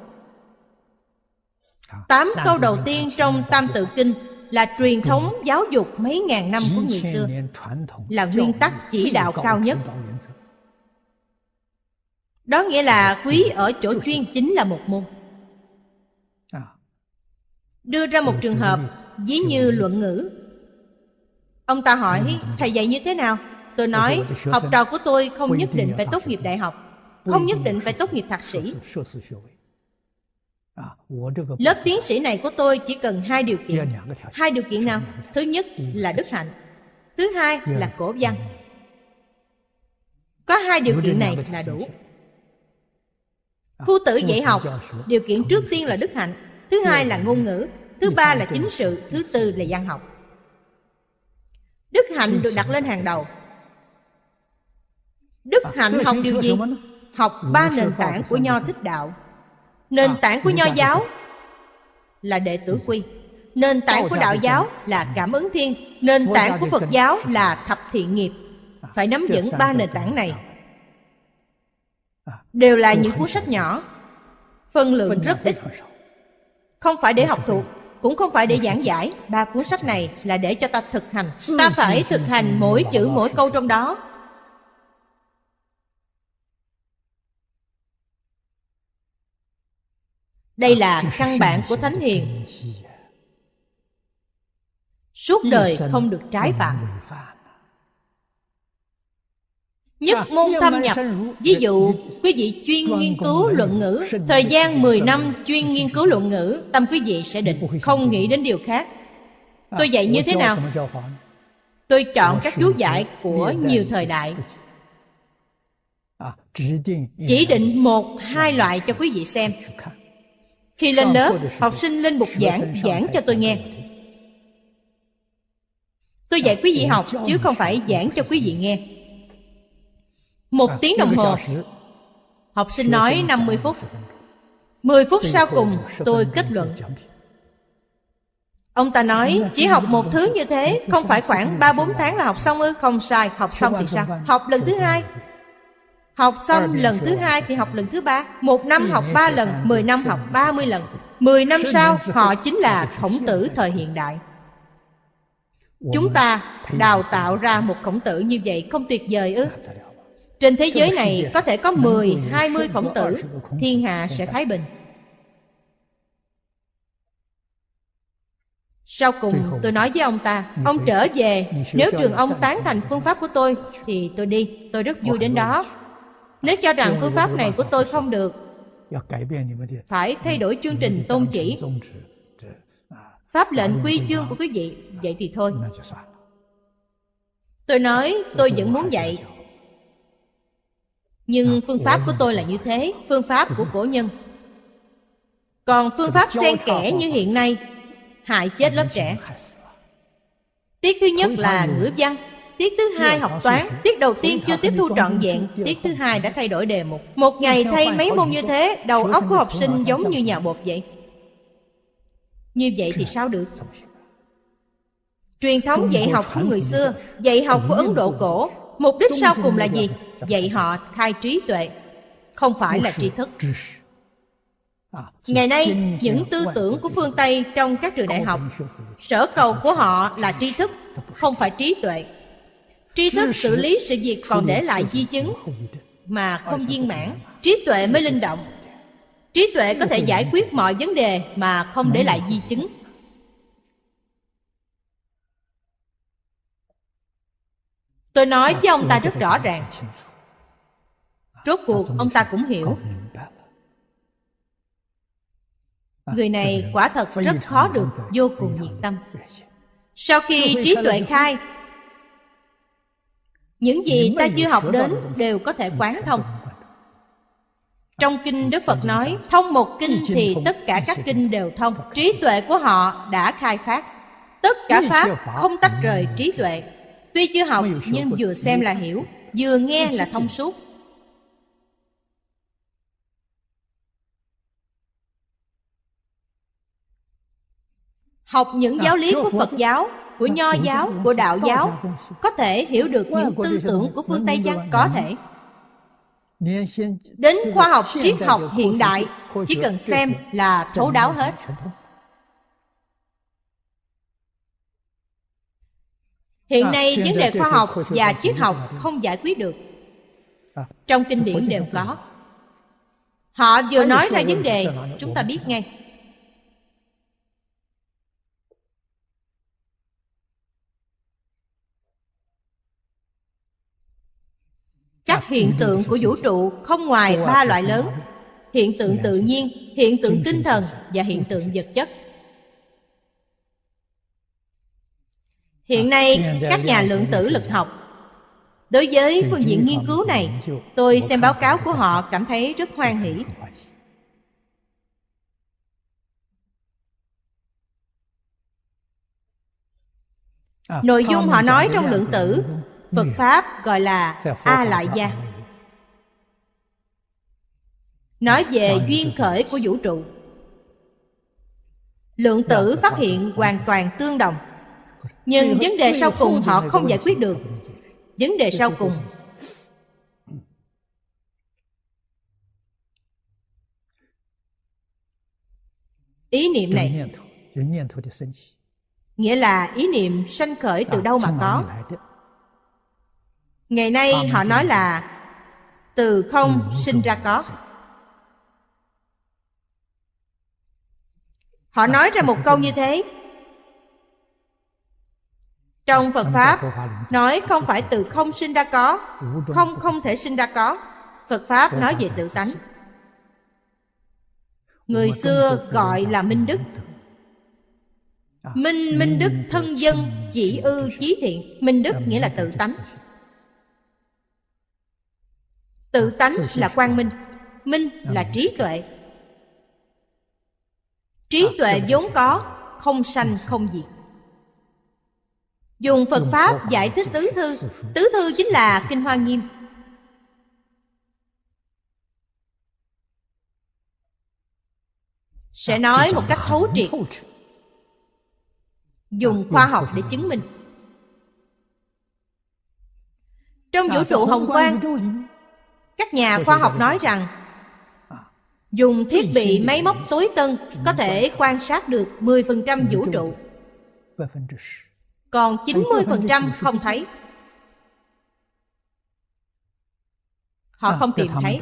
Tám câu đầu tiên trong tam tự kinh là truyền thống giáo dục mấy ngàn năm của người xưa là nguyên tắc chỉ đạo cao nhất đó nghĩa là quý ở chỗ chuyên chính là một môn đưa ra một trường hợp ví như luận ngữ ông ta hỏi thầy dạy như thế nào tôi nói học trò của tôi không nhất định phải tốt nghiệp đại học không nhất định phải tốt nghiệp thạc sĩ Lớp tiến sĩ này của tôi chỉ cần hai điều kiện. Hai điều kiện nào? Thứ nhất ừ. là đức hạnh. Thứ hai là cổ văn. Có hai điều kiện này là đủ. Phu tử à, dạy học, điều kiện trước tiên là đức hạnh, thứ hai là ngôn ngữ, thứ ba là chính sự, thứ tư là văn học. Đức hạnh được đặt lên hàng đầu. À, đức hạnh học điều gì? Học ba nền tảng của Nho Thích Đạo nền à, tảng của nho giáo là đệ tử quy nền tảng của đạo giáo là ừ. cảm ứng thiên nền tảng của phật giáo là thập thiện nghiệp à, phải nắm vững ba nền tảng này à, đều là những cuốn sách nhỏ phân lượng rất ít không phải để học thuộc cũng không phải để giảng giải ba cuốn sách này là để cho ta thực hành ta phải thực hành mỗi chữ mỗi câu trong đó Đây là căn bản của Thánh Hiền Suốt đời không được trái phạm Nhất môn thâm nhập Ví dụ quý vị chuyên nghiên cứu luận ngữ Thời gian 10 năm chuyên nghiên cứu luận ngữ Tâm quý vị sẽ định không nghĩ đến điều khác Tôi dạy như thế nào? Tôi chọn các chú giải của nhiều thời đại Chỉ định một hai loại cho quý vị xem khi lên lớp học sinh lên bục giảng giảng cho tôi nghe tôi dạy quý vị học chứ không phải giảng cho quý vị nghe một tiếng à, đồng hồ học sinh nói 50 phút 10 phút sau cùng tôi kết luận Ông ta nói chỉ học một thứ như thế Không phải khoảng ba bốn tháng là học xong ư Không sai, học xong thì sao Học lần thứ hai Học xong lần thứ hai thì học lần thứ ba Một năm học ba lần Mười năm học ba mươi lần Mười năm sau họ chính là khổng tử thời hiện đại Chúng ta đào tạo ra một khổng tử như vậy không tuyệt vời ư Trên thế giới này có thể có mười hai mươi khổng tử Thiên hạ sẽ thái bình Sau cùng tôi nói với ông ta Ông trở về Nếu trường ông tán thành phương pháp của tôi Thì tôi đi Tôi rất vui đến đó nếu cho rằng phương pháp này của tôi không được Phải thay đổi chương trình tôn chỉ Pháp lệnh quy chương của quý vị Vậy thì thôi Tôi nói tôi vẫn muốn dạy, Nhưng à, phương pháp của tôi là như thế Phương pháp của cổ nhân Còn phương pháp xen kẽ như hiện nay Hại chết lớp trẻ Tiết thứ nhất là ngữ văn tiết thứ hai học toán tiết đầu tiên chưa tiếp thu trọn vẹn tiết thứ hai đã thay đổi đề mục một ngày thay mấy môn như thế đầu óc của học sinh giống như nhà bột vậy như vậy thì sao được truyền thống dạy học của người xưa dạy học của ấn độ cổ mục đích sau cùng là gì dạy họ khai trí tuệ không phải là tri thức à, ngày nay những tư tưởng của phương tây trong các trường đại học sở cầu của họ là tri thức không phải trí tuệ tri thức xử lý sự việc còn để lại di chứng mà không viên mãn trí tuệ mới linh động trí tuệ có thể giải quyết mọi vấn đề mà không để lại di chứng tôi nói với ông ta rất rõ ràng rốt cuộc ông ta cũng hiểu à, người này quả thật rất khó được vô cùng nhiệt tâm sau khi trí tuệ khai những gì ta chưa học đến đều có thể quán thông trong kinh đức phật nói thông một kinh thì tất cả các kinh đều thông trí tuệ của họ đã khai phát tất cả pháp không tách rời trí tuệ tuy chưa học nhưng vừa xem là hiểu vừa nghe là thông suốt học những à, giáo lý của phật giáo của nho giáo của đạo giáo có thể hiểu được những tư tưởng của phương tây văn có thể đến khoa học triết học hiện đại chỉ cần xem là thấu đáo hết hiện nay vấn đề khoa học và triết học không giải quyết được trong kinh điển đều có họ vừa nói ra vấn đề chúng ta biết ngay hiện tượng của vũ trụ không ngoài ba loại lớn hiện tượng tự nhiên hiện tượng tinh thần và hiện tượng vật chất hiện nay các nhà lượng tử lực học đối với phương diện nghiên cứu này tôi xem báo cáo của họ cảm thấy rất hoan hỷ nội dung họ nói trong lượng tử Phật ừ. Pháp gọi là A Lại Gia Nói về duyên khởi của vũ trụ Lượng tử dạ, phát hiện hoàn toàn tương đồng Nhưng vấn đề sau cùng họ không giải quyết được Vấn đề sau cùng Ý niệm này Nghĩa là ý niệm sanh khởi từ dạ, đâu mà có ngày nay họ nói là từ không sinh ra có họ nói ra một câu như thế trong phật pháp nói không phải từ không sinh ra có không không thể sinh ra có phật pháp nói về tự tánh người xưa gọi là minh đức minh à, minh đức thân dân chỉ ư chí thiện minh đức nghĩa là tự tánh tự ờ, tánh là quang minh minh ờ, là trí tuệ trí ờ, tuệ vốn có không sanh không diệt dùng phật pháp giải thích tứ thư tứ thư chính là kinh hoa nghiêm sẽ à, nói một cách thấu triệt dùng à, khoa học để chứng minh trong à, vũ trụ hồng quang các nhà khoa học nói rằng dùng thiết bị máy móc tối tân có thể quan sát được 10% vũ trụ còn 90% không thấy họ à, không tìm thấy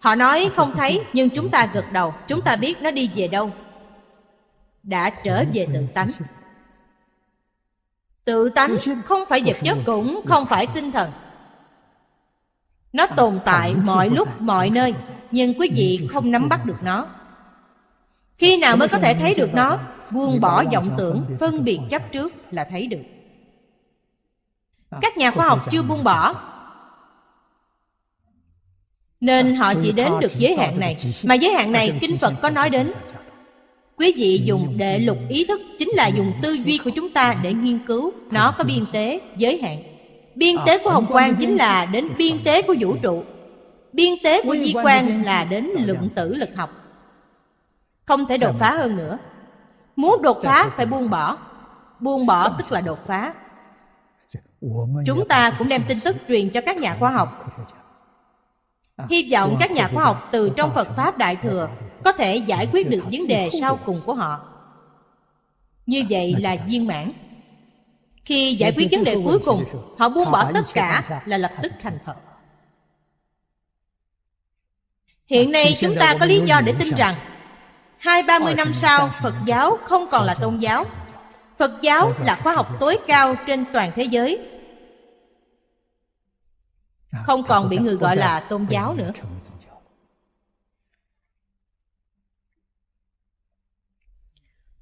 họ nói không thấy nhưng chúng ta gật đầu chúng ta biết nó đi về đâu đã trở về tự tánh tự tánh không phải vật chất cũng không phải tinh thần nó ờ, tồn ờ, tại mọi lúc, mọi nơi Nhưng quý vị không nắm bắt được nó Khi ờ, nào mới có thể thấy được nó Buông bỏ vọng tưởng, phân biệt chấp trước là thấy được Các nhà khoa học chưa buông bỏ Nên họ chỉ đến được giới hạn này Mà giới hạn này Kinh Phật có nói đến Quý vị dùng đệ lục ý thức Chính là dùng tư duy của chúng ta để nghiên cứu Nó có biên tế, giới hạn Biên ờ, tế của hồng quang chính là đến biên tế của vũ trụ Biên tế của di quan là đến lượng tử lực học Không thể đột phá hơn nữa Muốn đột phá phải buông bỏ Buông bỏ tức là đột phá Chúng ta cũng đem tin tức truyền cho các nhà ờ, khoa học à, Hy vọng các nhà khoa học từ trong Phật Pháp Đại Thừa Có thể giải quyết được vấn đề sau cùng của họ Như vậy là viên mãn khi giải quyết vấn đề cuối cùng Họ buông bỏ tất cả là lập tức thành Phật Hiện nay chúng ta có lý do để tin rằng Hai ba mươi năm sau Phật giáo không còn là tôn giáo Phật giáo là khoa học tối cao trên toàn thế giới Không còn bị người gọi là tôn giáo nữa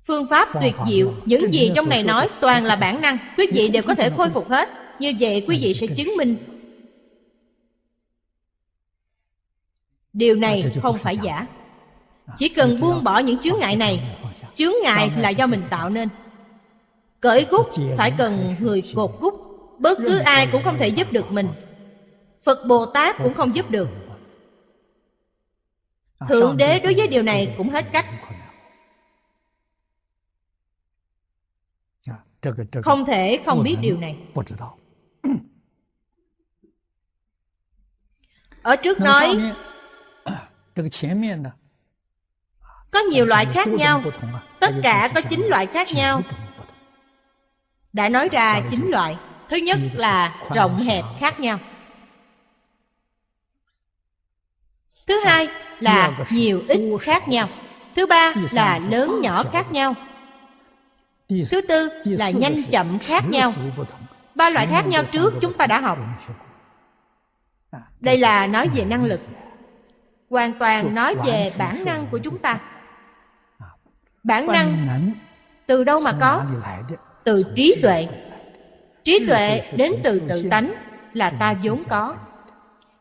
Phương pháp tuyệt diệu Những gì trong này nói toàn là bản năng Quý vị đều có thể khôi phục hết Như vậy quý vị sẽ chứng minh Điều này không phải giả à, Chỉ cần buông bỏ những chướng ngại này Chướng ngại là do mình tạo nên Cởi gút phải cần người cột gút Bất cứ ai cũng không thể giúp được mình Phật Bồ Tát cũng không giúp được Thượng à, đế đối với điều này cũng hết cách Không thể không biết điều này Ở trước nói Có nhiều loại khác nhau Tất cả có chín loại khác nhau Đã nói ra chín loại Thứ nhất là rộng hẹp khác nhau Thứ hai là nhiều ít khác nhau Thứ ba là lớn nhỏ khác nhau Thứ tư là nhanh chậm khác nhau Ba loại khác nhau trước chúng ta đã học à, Đây là nói về năng lực Hoàn toàn nói về bản năng của chúng ta à, Bản năng từ đâu mà có Từ trí tuệ Trí tuệ đến từ tự tánh là ta vốn có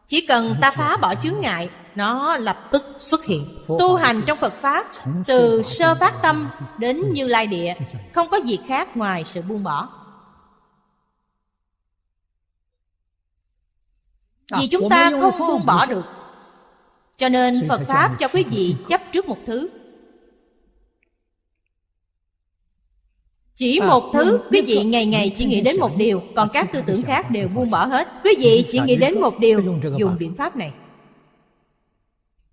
Chỉ cần ta phá bỏ chướng ngại nó lập tức xuất hiện tu hành trong phật pháp từ sơ phát tâm đến như lai địa không có gì khác ngoài sự buông bỏ vì chúng ta không buông bỏ được cho nên phật pháp cho quý vị chấp trước một thứ Chỉ à, một thứ vâng, quý vị ngày ngày vâng, chỉ nghĩ đến một điều Còn các tư tưởng khác đều buông bỏ hết Quý vị chỉ nghĩ đến một điều dùng biện pháp này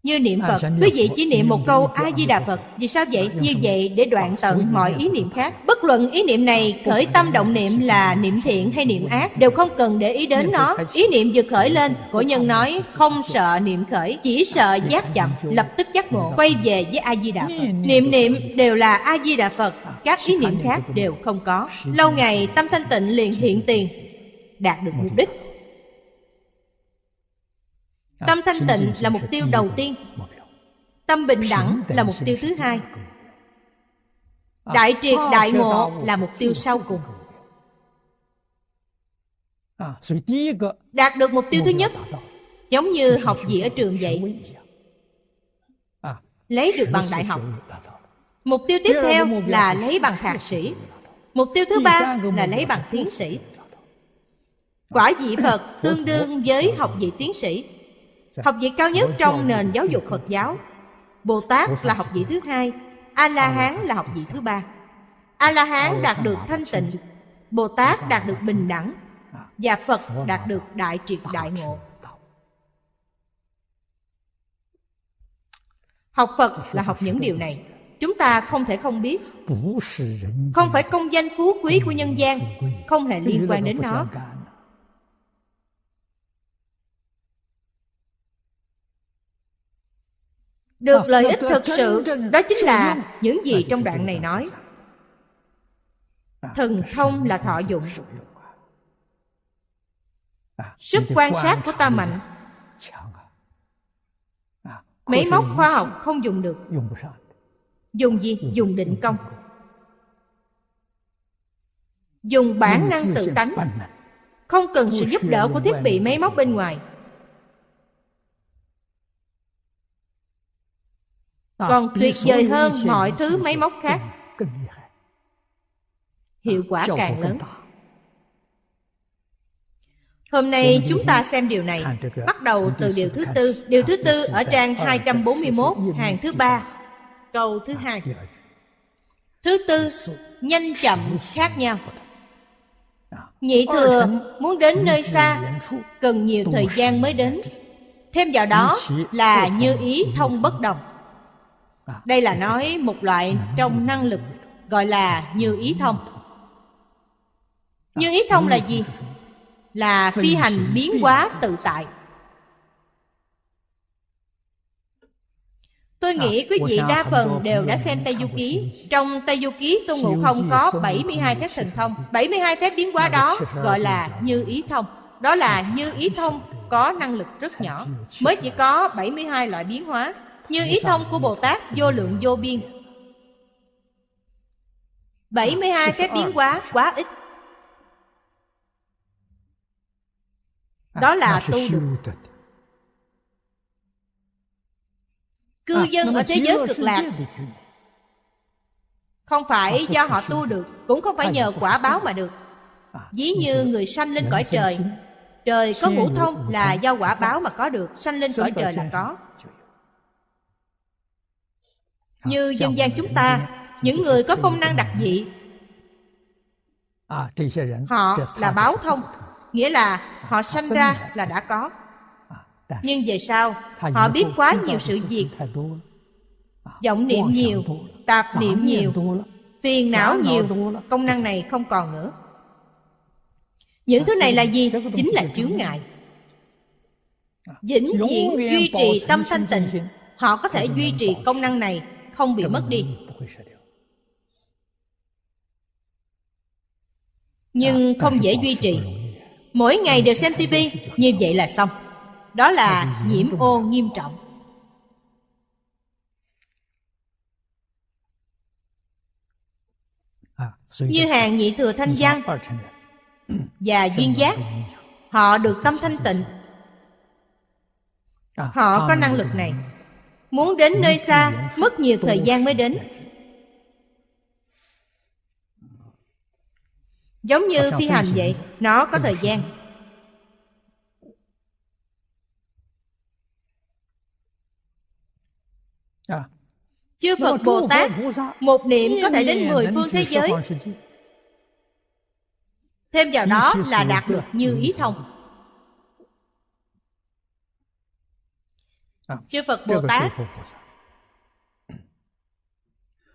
như niệm à, phật quý vị chỉ niệm một câu a di đà phật vì sao vậy như vậy để đoạn tận mọi ý niệm khác bất luận ý niệm này khởi tâm động niệm là niệm thiện hay niệm ác đều không cần để ý đến nó ý niệm vừa khởi lên cổ nhân nói không sợ niệm khởi chỉ sợ giác chậm lập tức giác ngộ quay về với a di đà phật niệm niệm đều là a di đà phật các ý niệm khác đều không có lâu ngày tâm thanh tịnh liền hiện tiền đạt được mục đích À, tâm thanh tịnh là mục tiêu đầu tiên tâm bình đẳng là mục tiêu thứ hai đại triệt à, đại ngộ là mục tiêu sau cùng à, đạt được mục tiêu thứ nhất giống như học gì ở trường vậy lấy được bằng đại học mục tiêu tiếp theo là lấy bằng thạc sĩ mục tiêu thứ ba là lấy bằng tiến sĩ quả vị phật tương đương với học vị tiến sĩ Dạ. Học vị cao nhất trong nền giáo dục Phật giáo Bồ Tát là học vị thứ hai A-la-hán là học vị thứ ba A-la-hán đạt được thanh tịnh Bồ Tát đạt được bình đẳng Và Phật đạt được đại triệt đại ngộ Học Phật là học những điều này Chúng ta không thể không biết Không phải công danh phú quý của nhân gian Không hề liên quan đến nó Được ờ, lợi ờ, ích ờ, thật sự Đó chính là những gì trong đoạn này nói à, Thần thông là thọ dụng à, à, Sức quan sát của ta mạnh Máy móc khoa học không dùng được Dùng gì? Dùng định công Dùng bản năng tự tánh Không cần sự giúp đỡ của thiết bị máy móc bên ngoài Ờ, còn tuyệt vời hơn mọi thứ máy móc khác ờ, hiệu quả càng lớn Hôm nay chúng ta xem điều này Bắt đầu từ điều thứ tư Điều thứ tư ở trang 241 Hàng thứ ba Câu thứ hai Thứ tư Nhanh chậm khác nhau Nhị thừa muốn đến nơi xa Cần nhiều thời gian mới đến Thêm vào đó là như ý thông bất đồng À. đây là nói một loại à. trong năng lực gọi là như ý thông như ý thông là gì là phi hành biến hóa tự tại Tôi nghĩ à, quý vị đa phần đều đã xem Tây Du Ký Trong Tây Du Ký Tôn Ngộ Không có 72 phép thần thông 72 phép biến hóa đó gọi là như ý thông Đó là như ý thông có năng lực rất nhỏ Mới chỉ có 72 loại biến hóa như ý thông của Bồ Tát vô lượng vô biên 72 phép biến quá quá ít Đó là à, tu được Cư à, dân ở thế giới cực lạc Không phải à, do họ tu được Cũng không phải nhờ quả báo mà được Dĩ như người sanh lên cõi trời Trời có ngũ thông là do quả báo mà có được Sanh lên cõi trời là có như dân gian chúng ta những người có công năng đặc dị à, họ là báo thông nghĩa là à, họ sanh ra là đã có à, nhưng về sau họ biết quá nhiều sự việc vọng niệm nhiều tạp niệm nhiều phiền não nhiều công năng này không còn nữa những thứ này là gì chính là chướng ngại vĩnh viễn duy trì tâm thanh tịnh họ có thể duy trì công năng này không bị mất đi nhưng à, không à, dễ duy trì mỗi ngày đều xem tivi như vậy là xong đó là nhiễm ô nghiêm trọng à, như hàng nhị thừa thanh văn và duyên giác họ được tâm thanh tịnh họ có năng lực này Muốn đến nơi xa Mất nhiều thời gian mới đến Giống như phi hành vậy Nó có thời gian Chư Phật Bồ Tát Một niệm có thể đến mười phương thế giới Thêm vào đó là đạt được như ý thông À, chư phật bồ tát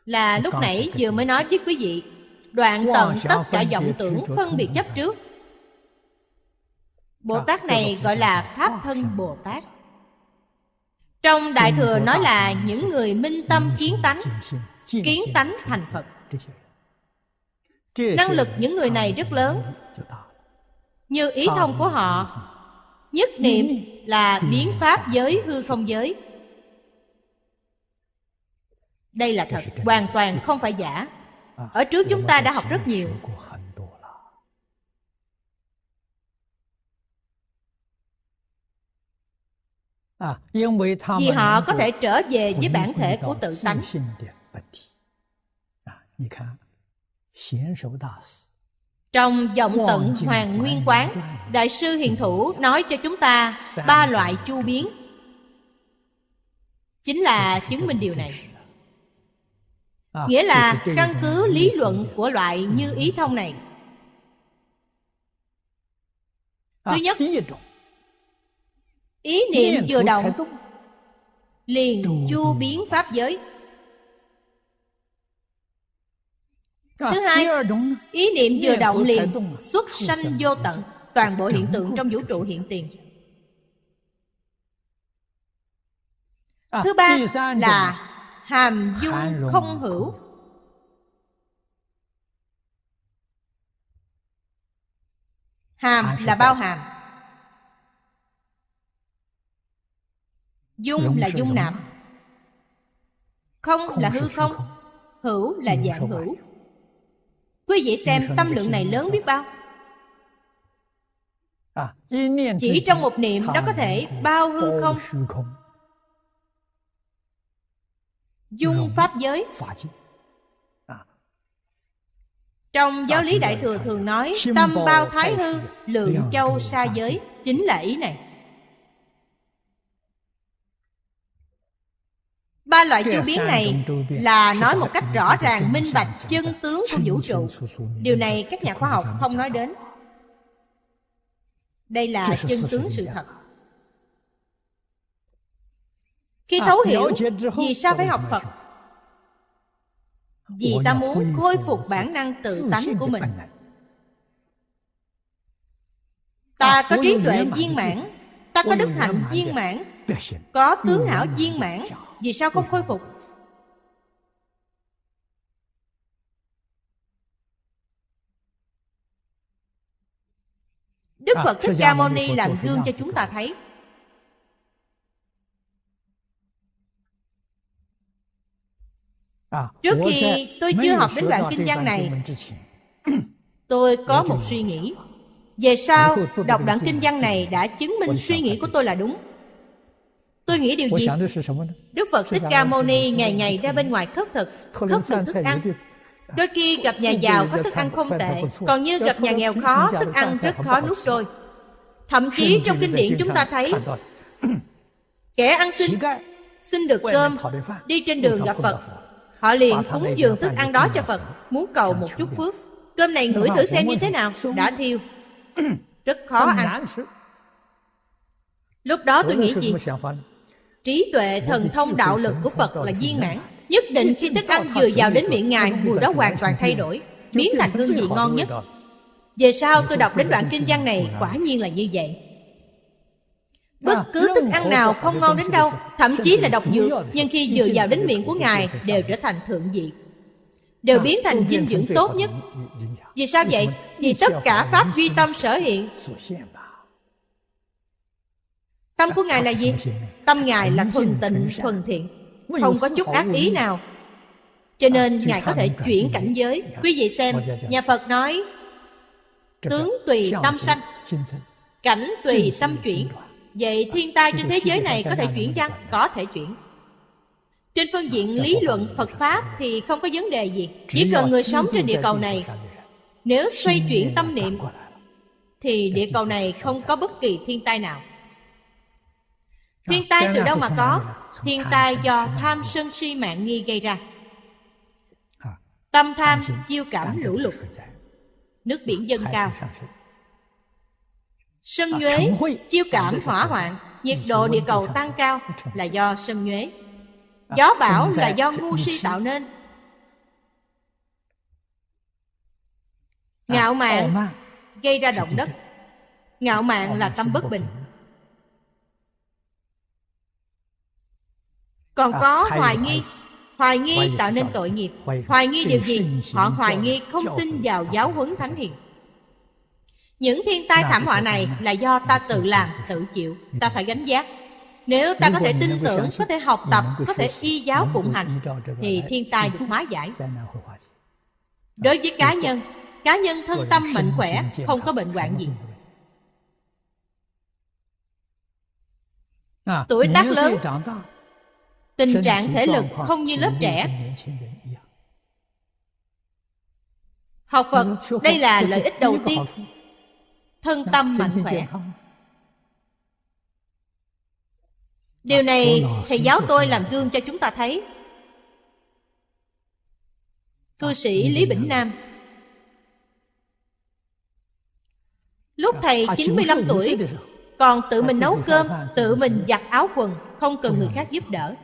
là lúc nãy vừa mới nói với quý vị đoạn tận tất cả vọng tưởng phân biệt chấp trước bồ tát này gọi là pháp thân bồ tát trong đại thừa nói là những người minh tâm kiến tánh kiến tánh thành phật năng lực những người này rất lớn như ý thông của họ nhất niệm ừ. là biến ừ. pháp giới hư không giới đây là thật hoàn toàn không phải giả à, ở trước chúng ta đã học rất nhiều à, vì họ có thể trở về với bản thể của tự tánh trong vọng tận Hoàng Nguyên Quán Đại sư Hiền Thủ nói cho chúng ta Ba loại chu biến Chính là chứng minh điều này Nghĩa à, là căn cứ lý luận của loại ừ. như ý thông này à, Thứ nhất Ý niệm vừa động Liền chu biến pháp giới Thứ hai, ý niệm vừa động liền xuất sanh vô tận toàn bộ hiện tượng trong vũ trụ hiện tiền. À, Thứ ba là hàm dung không hữu. Hàm là bao hàm. Dung là dung nạp. Không là hư không. Hữu là dạng hữu Quý vị xem tâm lượng này lớn biết bao à, Chỉ trong một niệm Nó có thể bao hư không Dung pháp giới à. Trong giáo lý Đại Thừa thường nói Tâm bao thái hư Lượng châu xa giới Chính là ý này ba loại chu biến này là nói một cách rõ ràng minh bạch chân tướng của vũ trụ điều này các nhà khoa học không nói đến đây là chân tướng sự thật khi à, thấu hiểu vì sao phải học phật vì ta muốn khôi phục bản năng tự tánh của mình ta à, có trí tuệ viên mãn ta có đức hạnh viên mãn có tướng hảo viên mãn Vì sao không khôi phục Đức à, Phật Thích Ca Mâu Ni làm gương cho chúng ta thấy Trước khi tôi chưa học đến đoạn kinh văn này Tôi có một suy nghĩ Về sau đọc đoạn kinh văn này đã chứng minh suy nghĩ của tôi là đúng Tôi nghĩ điều gì? Đức Phật Thích Ca Mâu Ni ngày ngày ra bên ngoài khất thực, khất được thức ăn. Đôi khi gặp nhà giàu có thức ăn không tệ, còn như gặp nhà nghèo khó, thức ăn rất khó nuốt trôi. Thậm chí trong kinh điển chúng ta thấy kẻ ăn xin, xin được cơm, đi trên đường gặp Phật. Họ liền cúng dường thức ăn đó cho Phật, muốn cầu một chút phước. Cơm này ngửi thử xem như thế nào, đã thiêu. Rất khó ăn. Lúc đó tôi nghĩ gì? trí tuệ thần thông đạo lực của phật là viên mãn nhất định khi thức ăn vừa vào đến miệng ngài mùi đó hoàn toàn thay đổi biến thành hương vị ngon nhất về sau tôi đọc đến đoạn kinh văn này quả nhiên là như vậy à, bất cứ thức ăn nào không ngon đến đâu thậm chí là độc dược nhưng khi vừa vào đến miệng của ngài đều trở thành thượng vị đều à, biến thành dinh dưỡng tốt nhất vì sao vậy vì tất cả pháp duy tâm sở hiện Tâm của Ngài là gì? Tâm Ngài là thuần tịnh, thuần thiện Không có chút ác ý nào Cho à, nên Ngài có thể chuyển cảnh giới Quý vị xem, dạ, dạ. nhà Phật nói Tướng tùy tâm sanh Cảnh tùy tâm chuyển Vậy thiên tai trên thế giới này có thể chuyển chăng? Có thể chuyển Trên phương diện lý luận Phật Pháp thì không có vấn đề gì Chỉ cần người sống trên địa cầu này Nếu xoay chuyển tâm niệm Thì địa cầu này không có bất kỳ thiên tai nào Ờ, thiên tai từ đâu mà có? Thiên tai do tham sân si mạng nghi gây ra. Ờ, tâm tham, chiêu cảm lũ lụt. Nước biển dâng cao. Sân ờ, nhuế, chiêu cảm hỏa hoạn, nhiệt độ địa cầu tăng cao là do sân nhuế. Gió bão là do ngu si tạo nên. Ngạo mạn gây ra động đất. Ngạo mạn là tâm bất bình còn à, có hoài nghi hoài nghi tạo nên tội nghiệp hoài nghi điều gì họ hoài nghi không tin vào giáo huấn thánh hiền những thiên tai thảm họa này là do ta tự làm tự chịu ừ. ta phải gánh giác nếu ta có thể tin tưởng có thể học ừ, tập có thể y giáo phụng hành thì thiên tai được hóa giải đối với cá nhân cá nhân thân tâm mạnh khỏe không có bệnh hoạn gì à, tuổi tác lớn tình trạng thể lực không như lớp trẻ học phật đây là lợi ích đầu tiên thân dạ, tâm mạnh khỏe điều dạ, này thầy giáo tôi làm gương cho chúng ta thấy cư sĩ dạ, lý bỉnh nam lúc thầy 95 tuổi còn tự mình nấu cơm tự mình giặt áo quần không cần người khác giúp đỡ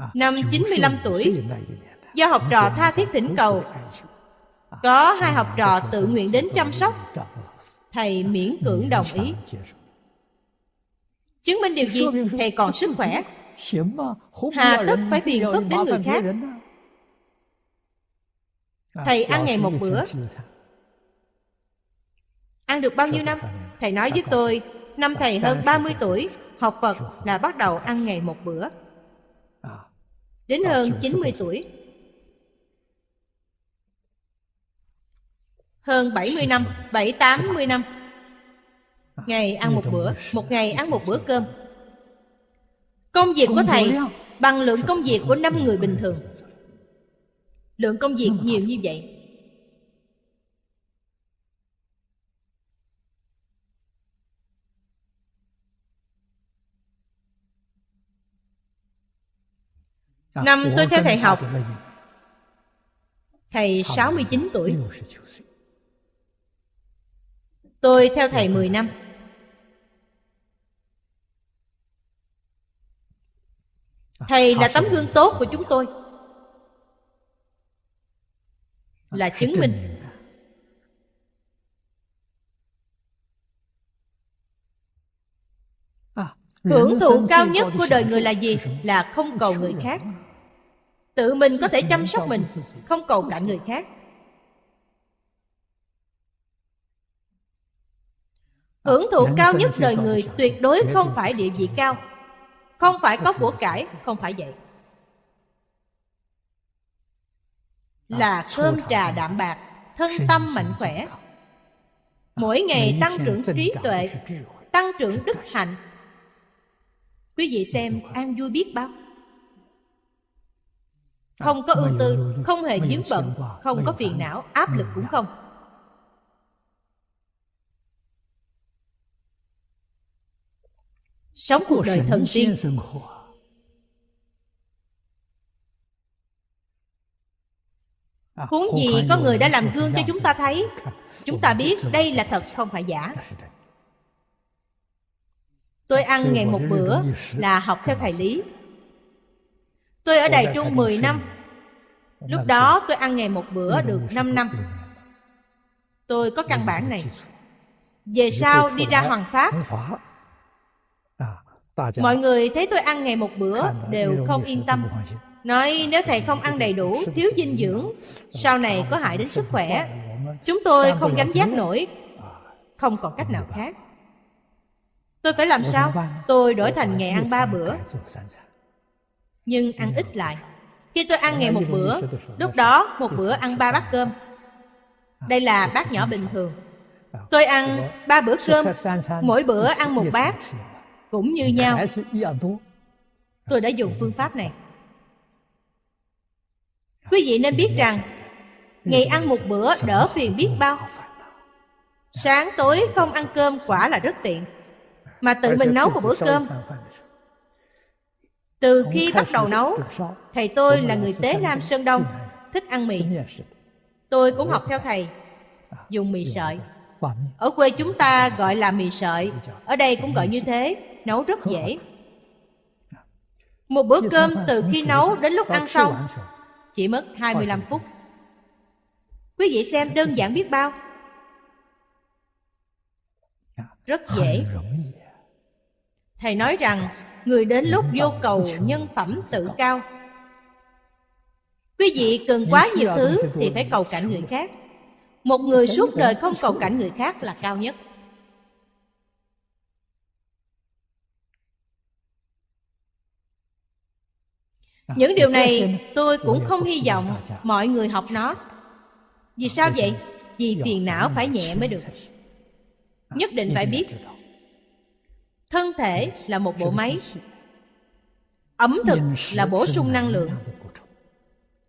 À, năm 95 tuổi Do học trò tha thiết thỉnh cầu à, Có hai à, học trò tự nguyện đến chăm sóc Thầy miễn cưỡng đồng ý Chứng minh điều gì thầy còn sức khỏe Hà tất phải phiền phức đến người khác Thầy ăn ngày một bữa Ăn được bao nhiêu năm? Thầy nói với tôi Năm thầy hơn 30 tuổi Học Phật là bắt đầu ăn ngày một bữa đến hơn 90 tuổi. Hơn 70 năm, 7-80 năm. Ngày ăn một bữa, một ngày ăn một bữa cơm. Công việc của thầy bằng lượng công việc của năm người bình thường. Lượng công việc nhiều như vậy Năm tôi theo à, thầy học Thầy 69 tuổi Tôi theo thầy 10 năm Thầy là tấm gương tốt của chúng tôi Là chứng minh à, Hưởng thụ cao nhất của đời người là gì? Là không cầu người khác tự mình có thể chăm sóc mình không cầu cạnh người khác à, hưởng thụ dạ, cao dạ, dạ, nhất đời người tuyệt đối không phải địa vị cao không phải có của cải không phải vậy à, là cơm trà đạm bạc thân tâm mạnh khỏe mỗi ngày tăng trưởng trí tuệ tăng trưởng đức hạnh quý vị xem an vui biết bao không có ưu tư không hề dướng bận không có phiền não áp lực ừ. cũng không sống cuộc đời thần tiên à, huống gì có người đã làm gương cho chúng ta thấy chúng ta biết đây là thật không phải giả tôi ăn ngày một bữa là học theo thầy lý Tôi ở Đài Trung 10 năm Lúc đó tôi ăn ngày một bữa được 5 năm Tôi có căn bản này Về sau đi ra Hoàng Pháp à, Mọi người thấy tôi ăn ngày một bữa đều không yên tâm Nói nếu thầy không ăn đầy đủ, thiếu dinh dưỡng ờ, Sau này có hại đến sức khỏe Chúng tôi không gánh vác nổi ờ, Không còn cách nào khác Tôi phải làm sao? Tôi đổi thành ngày ăn ba bữa nhưng ăn ít lại khi tôi ăn ngày một bữa lúc đó một bữa ăn ba bát cơm à, đây là bát nhỏ bình thường à, tôi ăn ba bữa cơm mỗi bữa ăn một bát cũng như nhau tôi đã dùng phương pháp này quý vị nên biết rằng ngày ăn một bữa đỡ phiền biết bao sáng tối không ăn cơm quả là rất tiện mà tự mình nấu một bữa cơm từ khi bắt đầu nấu thầy tôi là người tế nam sơn đông thích ăn mì tôi cũng học theo thầy à, dùng mì sợi ở quê chúng ta gọi là mì sợi ở đây cũng gọi như thế nấu rất dễ một bữa cơm từ khi nấu đến lúc ăn xong chỉ mất 25 phút. Quý vị xem đơn giản biết bao. À, rất dễ. Thầy nói rằng người đến lúc vô cầu nhân phẩm tự cao quý vị cần quá nhiều thứ thì phải cầu cảnh người khác một người suốt đời không cầu cảnh người khác là cao nhất à, những điều này tôi cũng không hy vọng mọi người học nó vì à, sao vậy vì phiền não phải nhẹ mới được à, nhất định phải biết thân thể là một bộ máy ẩm thực là bổ sung năng lượng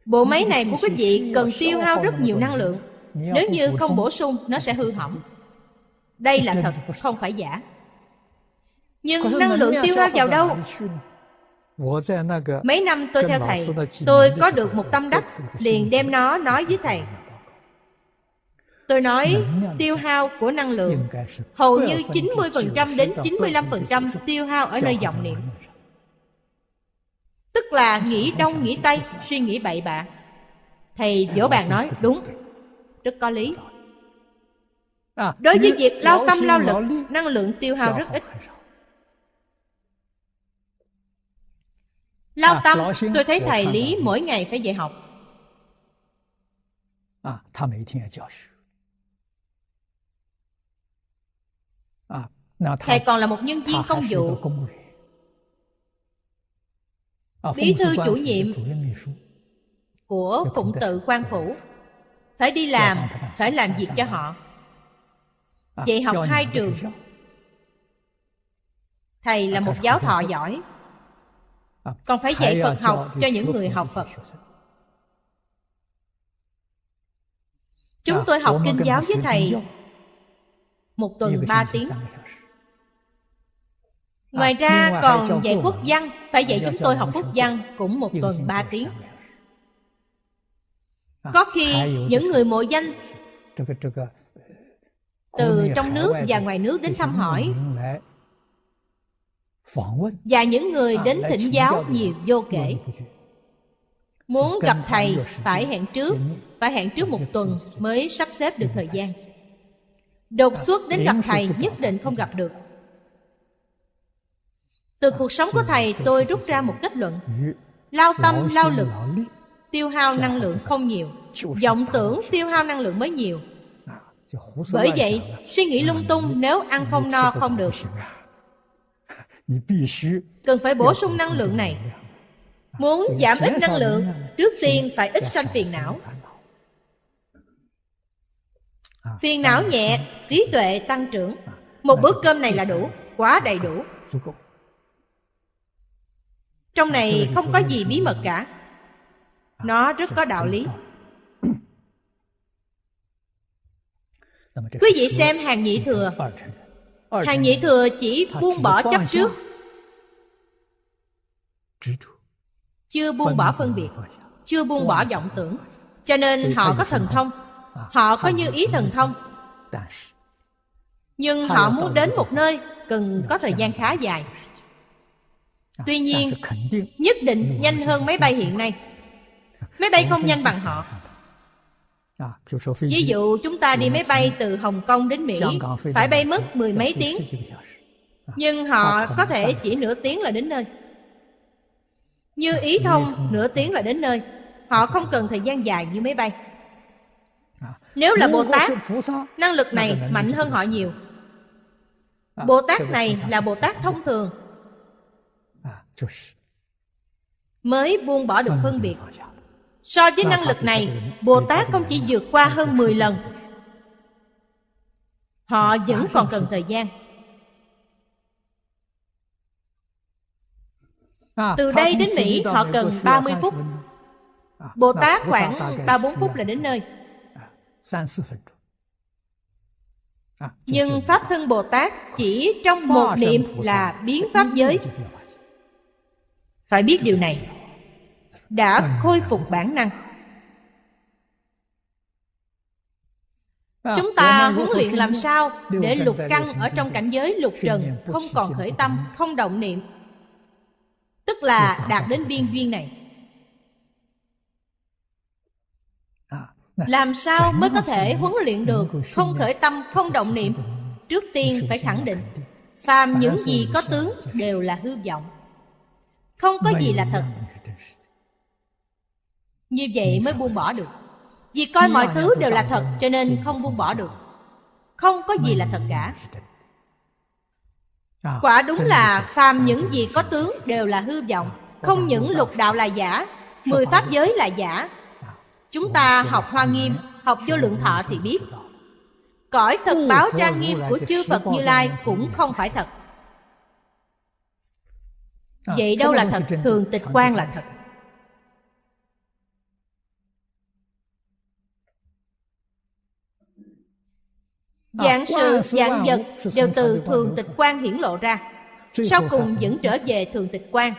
bộ máy này của quý vị cần tiêu hao rất nhiều năng lượng nếu như không bổ sung nó sẽ hư hỏng đây là thật không phải giả nhưng năng lượng tiêu hao vào đâu mấy năm tôi theo thầy tôi có được một tâm đắc liền đem nó nói với thầy Tôi nói tiêu hao của năng lượng hầu như 90% đến 95% tiêu hao ở nơi vọng niệm. Tức là nghĩ đông nghĩ tây, suy nghĩ bậy bạ. Thầy vỗ bàn nói đúng, rất có lý. À, Đối với việc lao tâm lao lực, năng lượng tiêu hao rất ít. Lao à, tâm, tôi thấy thầy Lý mỗi ngày phải dạy học. à 啊，他每天要教学。À, thầy còn là một nhân viên à, công vụ à, Bí thư chủ nhiệm của Phụng tự quan phủ Phải đi dạ làm, vâng, phải làm việc dạ cho vâng. họ Dạy học hai trường Thầy là một giáo thọ giỏi Còn phải dạy Phật học cho những người học Phật Chúng tôi học kinh giáo với thầy một tuần ba tiếng à, ngoài à, ra còn dạy quốc văn phải dạy chúng tôi học quốc văn cũng một tuần ba tiếng có à, khi những người mộ danh từ trong nước và ngoài nước đến thăm hỏi và những người đến thỉnh giáo nhiều vô kể muốn gặp thầy phải hẹn trước phải hẹn trước một tuần mới sắp xếp được thời gian Đột xuất đến gặp thầy nhất định không gặp được Từ cuộc sống của thầy tôi rút ra một kết luận Lao tâm, lao lực Tiêu hao năng lượng không nhiều vọng tưởng tiêu hao năng lượng mới nhiều à, Bởi vậy, suy nghĩ lung tung nếu ăn không no không được Cần phải bổ sung năng lượng này Muốn giảm ít năng lượng à, Trước tiên phải ít sanh phiền não À, phiền não nhẹ trí tuệ tăng trưởng một bữa cơm này là đủ quá đầy đủ trong à, này không có gì bí mật cả à, nó rất có đạo lý quý vị xem hàng nhị thừa hàng nhị thừa chỉ buông bỏ chấp trước chưa buông bỏ phân biệt chưa buông bỏ vọng tưởng cho nên họ có thần thông Họ có như ý thần thông Nhưng họ muốn đến một nơi Cần có thời gian khá dài à, Tuy nhiên dạ, dạ, dạ, Nhất định nhanh hơn máy bay hiện nay Máy bay không nhanh bằng họ Ví dụ chúng ta đi máy bay từ Hồng Kông đến Mỹ Phải bay mất mười mấy tiếng Nhưng họ có thể chỉ nửa tiếng là đến nơi Như ý thông nửa tiếng là đến nơi Họ không cần thời gian dài như máy bay nếu là Bồ Tát Năng lực này mạnh hơn họ nhiều à, Bồ Tát này là Bồ Tát thông thường à, Mới buông bỏ được vâng, phân biệt So với năng lực này Bồ Tát không chỉ vượt qua hơn 10 lần Họ vẫn còn cần thời gian à, Từ đây đến Mỹ họ cần 30 phút Bồ Tát khoảng ba bốn phút là đến nơi À, Nhưng Pháp Thân Bồ Tát chỉ trong một niệm là biến Pháp giới Phải biết điều này Đã khôi phục bản năng Chúng ta huấn luyện làm sao để lục căng ở trong cảnh giới lục trần không còn khởi tâm, không động niệm. Tức là đạt đến biên duyên này. làm sao mới có thể huấn luyện được không khởi tâm không động niệm trước tiên phải khẳng định phàm những gì có tướng đều là hư vọng không có gì là thật như vậy mới buông bỏ được vì coi mọi thứ đều là thật cho nên không buông bỏ được không có gì là thật cả quả đúng là phàm những gì có tướng đều là hư vọng không những lục đạo là giả mười pháp giới là giả Chúng ta học Hoa Nghiêm, học vô lượng thọ thì biết Cõi thật báo trang nghiêm của chư Phật Như Lai cũng không phải thật à, Vậy đâu là thật, thường tịch quan là thật Dạng sự, dạng vật đều từ thường tịch quan hiển lộ ra Sau cùng vẫn trở về thường tịch quan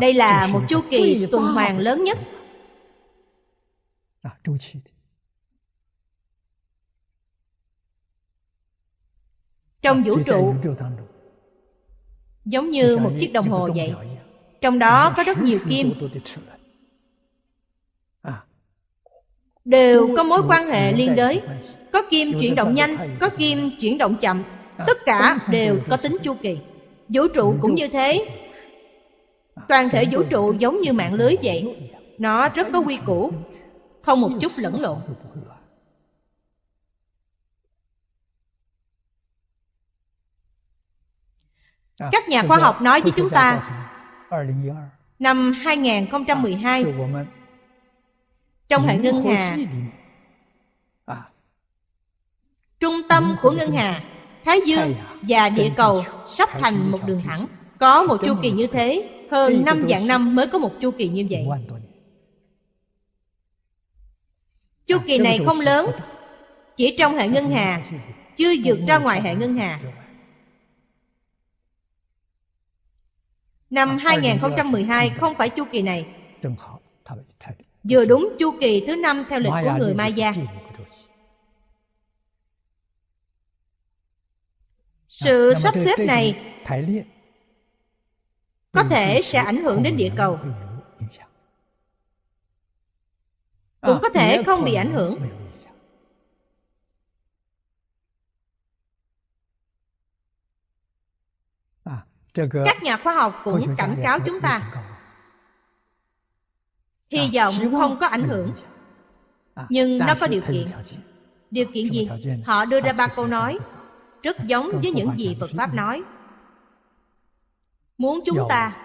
đây là một chu kỳ tuần hoàn lớn nhất. Trong vũ trụ giống như một chiếc đồng hồ vậy. Trong đó có rất nhiều kim. Đều có mối quan hệ liên đới. Có kim chuyển động nhanh, có kim chuyển động chậm. À, Tất cả đều có tính chu kỳ. Vũ trụ cũng như thế, Toàn thể vũ trụ giống như mạng lưới vậy Nó rất có quy củ Không một chút lẫn lộn Các nhà khoa học nói với chúng ta Năm 2012 Trong hệ ngân hà Trung tâm của ngân hà Thái Dương và địa cầu sắp thành một đường thẳng Có một chu kỳ như thế hơn năm vạn năm mới có một chu kỳ như vậy chu à, kỳ này không lớn chỉ trong hệ ngân hà chưa vượt ra ngoài hệ ngân hà Năm 2012 à, không phải chu kỳ này Vừa đúng chu kỳ thứ năm theo lịch của người Maya Sự à, sắp xếp này có thể sẽ ảnh hưởng đến địa cầu cũng có thể không bị ảnh hưởng các nhà khoa học cũng cảnh cáo chúng ta hy vọng không có ảnh hưởng nhưng nó có điều kiện điều kiện gì họ đưa ra ba câu nói rất giống với những gì phật pháp nói muốn chúng ta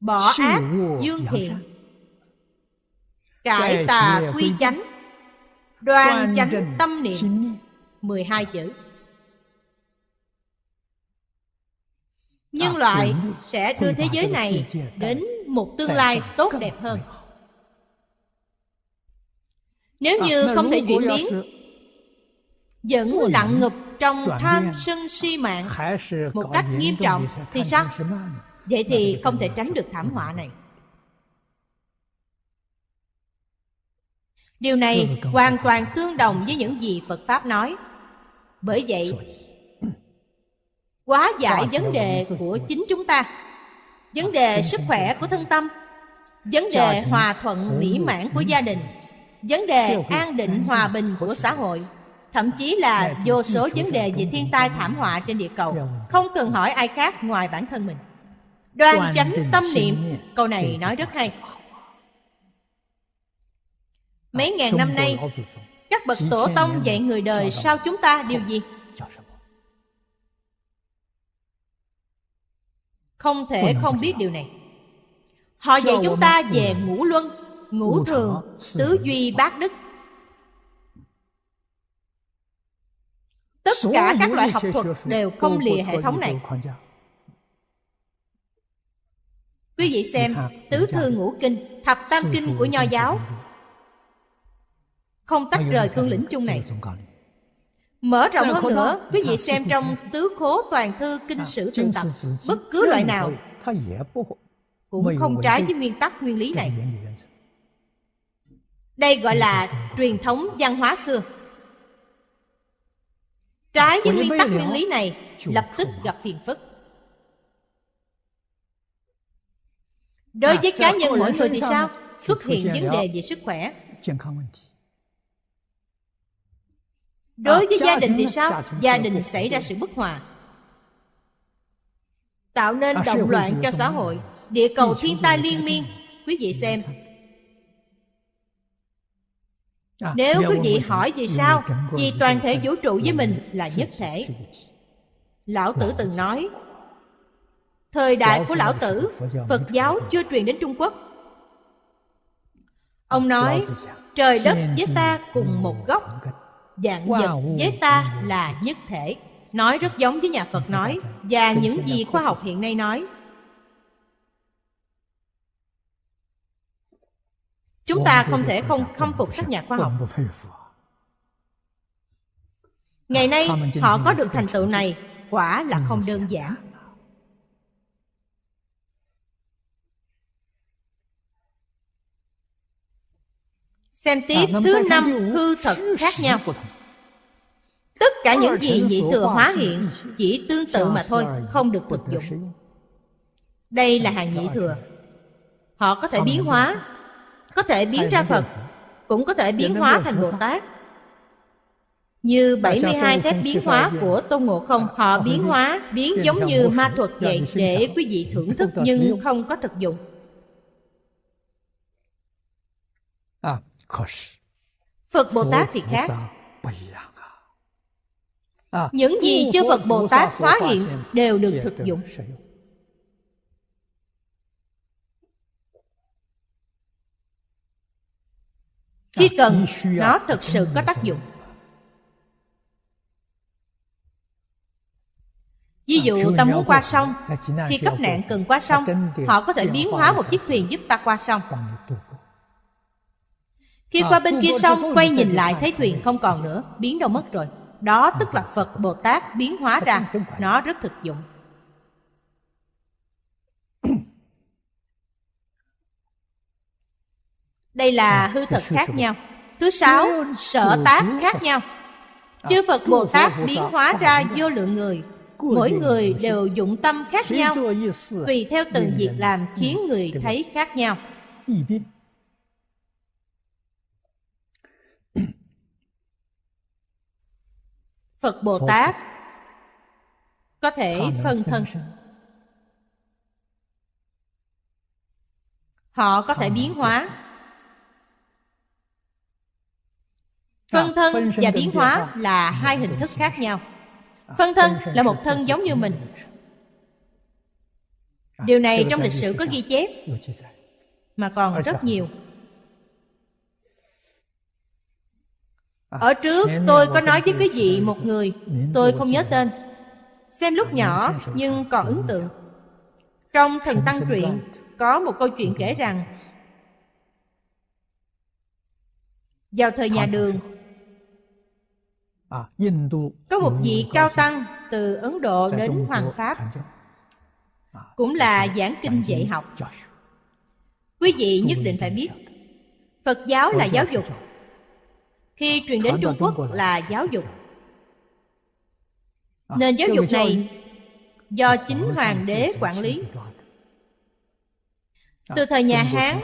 bỏ ác dương thiện cải tà quy chánh đoan chánh tâm niệm 12 chữ nhân loại sẽ đưa thế giới này đến một tương lai tốt đẹp hơn nếu à, như không thể chuyển biến vẫn lặng ngập trong tham sân si mạng một cách nghiêm trọng thì sao vậy thì không thể tránh được thảm họa này điều này hoàn toàn tương đồng với những gì phật pháp nói bởi vậy quá giải vấn đề của chính chúng ta vấn đề sức khỏe của thân tâm vấn đề hòa thuận mỹ mãn của gia đình vấn đề an định hòa bình của xã hội thậm chí là dạ, vô số vấn đề về thiên tai thảm họa trên địa cầu dạ. không cần hỏi ai khác ngoài bản thân mình đoan chánh tâm niệm câu này nói rất hay à, mấy ngàn năm nay các bậc tổ tông dạy người đời sau chúng ta điều gì không thể không biết điều này họ dạy chúng ta về ngũ luân ngũ thường tứ duy bát đức tất cả các loại học thuật đều không lìa hệ thống này quý vị xem tứ thư ngũ kinh thập tam kinh của nho giáo không tách rời cương lĩnh chung này Mở rộng hơn nữa, quý vị xem trong tứ khố toàn thư kinh sử tự tập, bất cứ loại nào cũng không trái với nguyên tắc nguyên lý này. Đây gọi là truyền thống văn hóa xưa. Trái với nguyên tắc nguyên lý này Lập tức gặp à? phiền phức Đối à, với cá nhân mỗi người thì sao? Xuất hiện vấn đề về sức khỏe Đối à, với gia đình thì sao? Gia đình xảy ra sự bất hòa Tạo nên động loạn cho xã hội Địa cầu thiên tai liên miên Quý vị xem À, nếu quý vị hỏi vì sao vì toàn thể vũ trụ với mình là nhất thể lão tử từng nói thời đại của lão tử phật giáo chưa truyền đến trung quốc ông nói trời đất với ta cùng một gốc dạng vật với ta là nhất thể nói rất giống với nhà phật nói và những gì khoa học hiện nay nói Chúng ta không thể không khâm phục các nhà khoa học. Ngày nay họ có được thành tựu này quả là không đơn giản. Xem tiếp à, thứ năm hư thật khác nhau. Tất cả những ờ, gì nhị thừa hóa hiện chỉ tương tự mà thôi, không được thực dụng. Đây là hàng nhị thừa. Họ có thể biến hóa, có thể biến ra Phật, cũng có thể biến hóa thành Bồ Tát. Như 72 phép biến hóa của Tôn Ngộ Không, họ biến hóa, biến giống như ma thuật vậy để quý vị thưởng thức nhưng không có thực dụng. À, Phật Bồ Tát thì khác. À, những gì chư Phật Bồ Tát hóa hiện đều được thực dụng. khi cần nó thực sự có tác dụng Ví à, dụ ta muốn qua sông Khi cấp nạn cần qua sông Họ có thể biến hóa một chiếc thuyền giúp ta qua sông Khi à, qua bên kia sông Quay nhìn lại thấy thuyền không còn nữa Biến đâu mất rồi Đó tức là Phật Bồ Tát biến hóa ra Nó rất thực dụng đây là à. hư thật khác nhau thứ sáu sở tác khác nhau à. chư phật bồ tát biến hóa ra vô lượng người mỗi người đều dụng tâm khác nhau à. tùy theo từng việc làm khiến người thấy khác nhau phật bồ tát có thể phân thân họ có thể biến hóa Phân thân và biến hóa là hai hình thức khác nhau Phân thân là một thân giống như mình Điều này trong lịch sử có ghi chép Mà còn rất nhiều à, Ở trước tôi có nói với quý vị một người Tôi không nhớ tên Xem lúc nhỏ nhưng còn ấn tượng Trong Thần Tăng Truyện Có một câu chuyện kể rằng vào thời nhà đường có một vị cao tăng từ ấn độ đến hoàng pháp cũng là giảng kinh dạy học quý vị nhất định phải biết phật giáo là giáo dục khi truyền đến trung quốc là giáo dục nền giáo dục này do chính hoàng đế quản lý từ thời nhà hán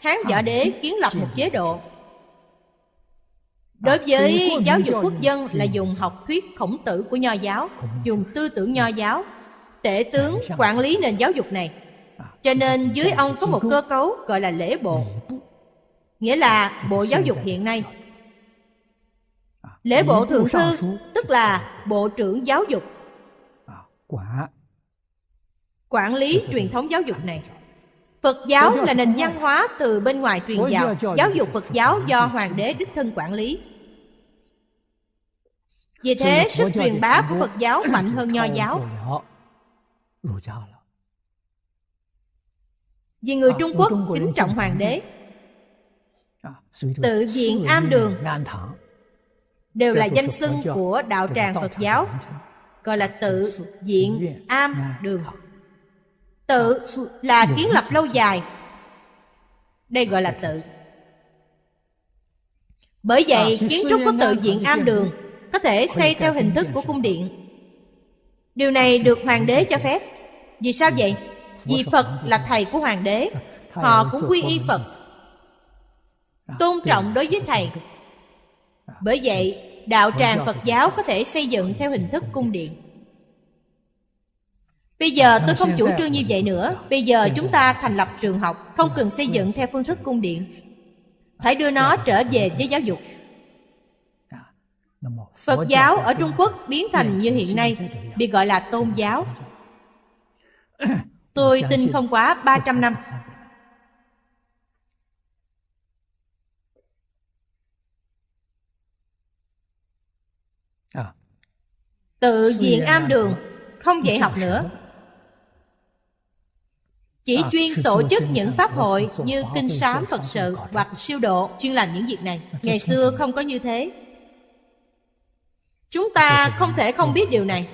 hán võ đế kiến lập một chế độ Đối với giáo dục quốc dân là dùng học thuyết khổng tử của Nho giáo Dùng tư tưởng Nho giáo Tể dạ, tướng dạ, dạ. quản lý nền giáo dục này à, Cho nên dưới ông có một cơ cấu gọi là lễ bộ Nghĩa là bộ giáo dục hiện nay à, Lễ bộ thượng thư tức là bộ trưởng giáo dục à, Quản lý truyền thống giáo dục này Phật giáo là nền văn hóa từ bên ngoài truyền vào Giáo dục Phật giáo do Hoàng đế đích thân quản lý vì thế sức truyền bá của Phật giáo mạnh hơn Nho giáo Vì người Trung Quốc kính trọng hoàng đế Tự viện am đường Đều là danh xưng của đạo tràng Phật giáo Gọi là tự diện am đường Tự là kiến lập lâu dài Đây gọi là tự Bởi vậy kiến trúc có tự diện am đường có thể xây theo hình thức của cung điện điều này được hoàng đế cho phép vì sao vậy vì phật là thầy của hoàng đế họ cũng quy y phật à, tôn trọng đối với thầy à, bởi vậy đạo tràng phật giáo có thể xây dựng theo hình thức cung điện bây giờ tôi không chủ trương như vậy nữa bây giờ chúng ta thành lập trường học không cần xây dựng theo phương thức cung điện phải đưa nó trở về với giáo dục Phật giáo ở Trung Quốc biến thành như hiện nay Bị gọi là tôn giáo Tôi tin không quá 300 năm à. Tự diện am đường Không dạy học nữa Chỉ à, chuyên tổ chức những pháp hội Như kinh sám Phật sự Hoặc siêu độ Chuyên làm những việc này à, Ngày xưa không có như thế chúng ta không thể không biết điều này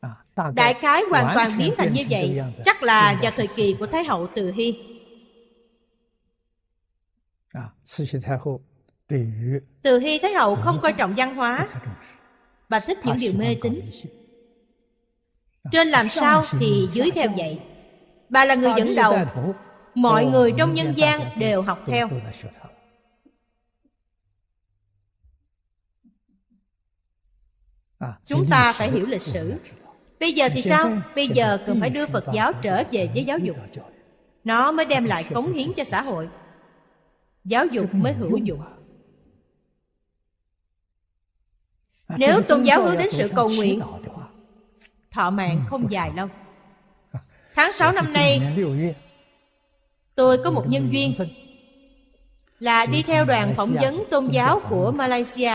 à, đại khái hoàn toàn biến thành như vậy chắc là vào thời kỳ của thái hậu từ hy từ hy thái hậu không coi trọng văn hóa và thích những điều mê tín à, trên làm sao thì dưới theo vậy bà là người dẫn đầu mọi ờ, người trong nhân gian đều học theo Ờ, Chúng ta phải hiểu lịch sử Bây giờ thì sao? Bây giờ cần phải đưa Phật giáo trở về với giáo dục Nó mới đem lại cống hiến cho xã hội Giáo dục mới hữu dụng Nếu tôn giáo hướng đến sự cầu nguyện Thọ mạng ừ, không dài lâu ờ, Tháng 6 năm nay Tôi có một nhân duyên Là đi theo đoàn phỏng vấn tôn giáo của Malaysia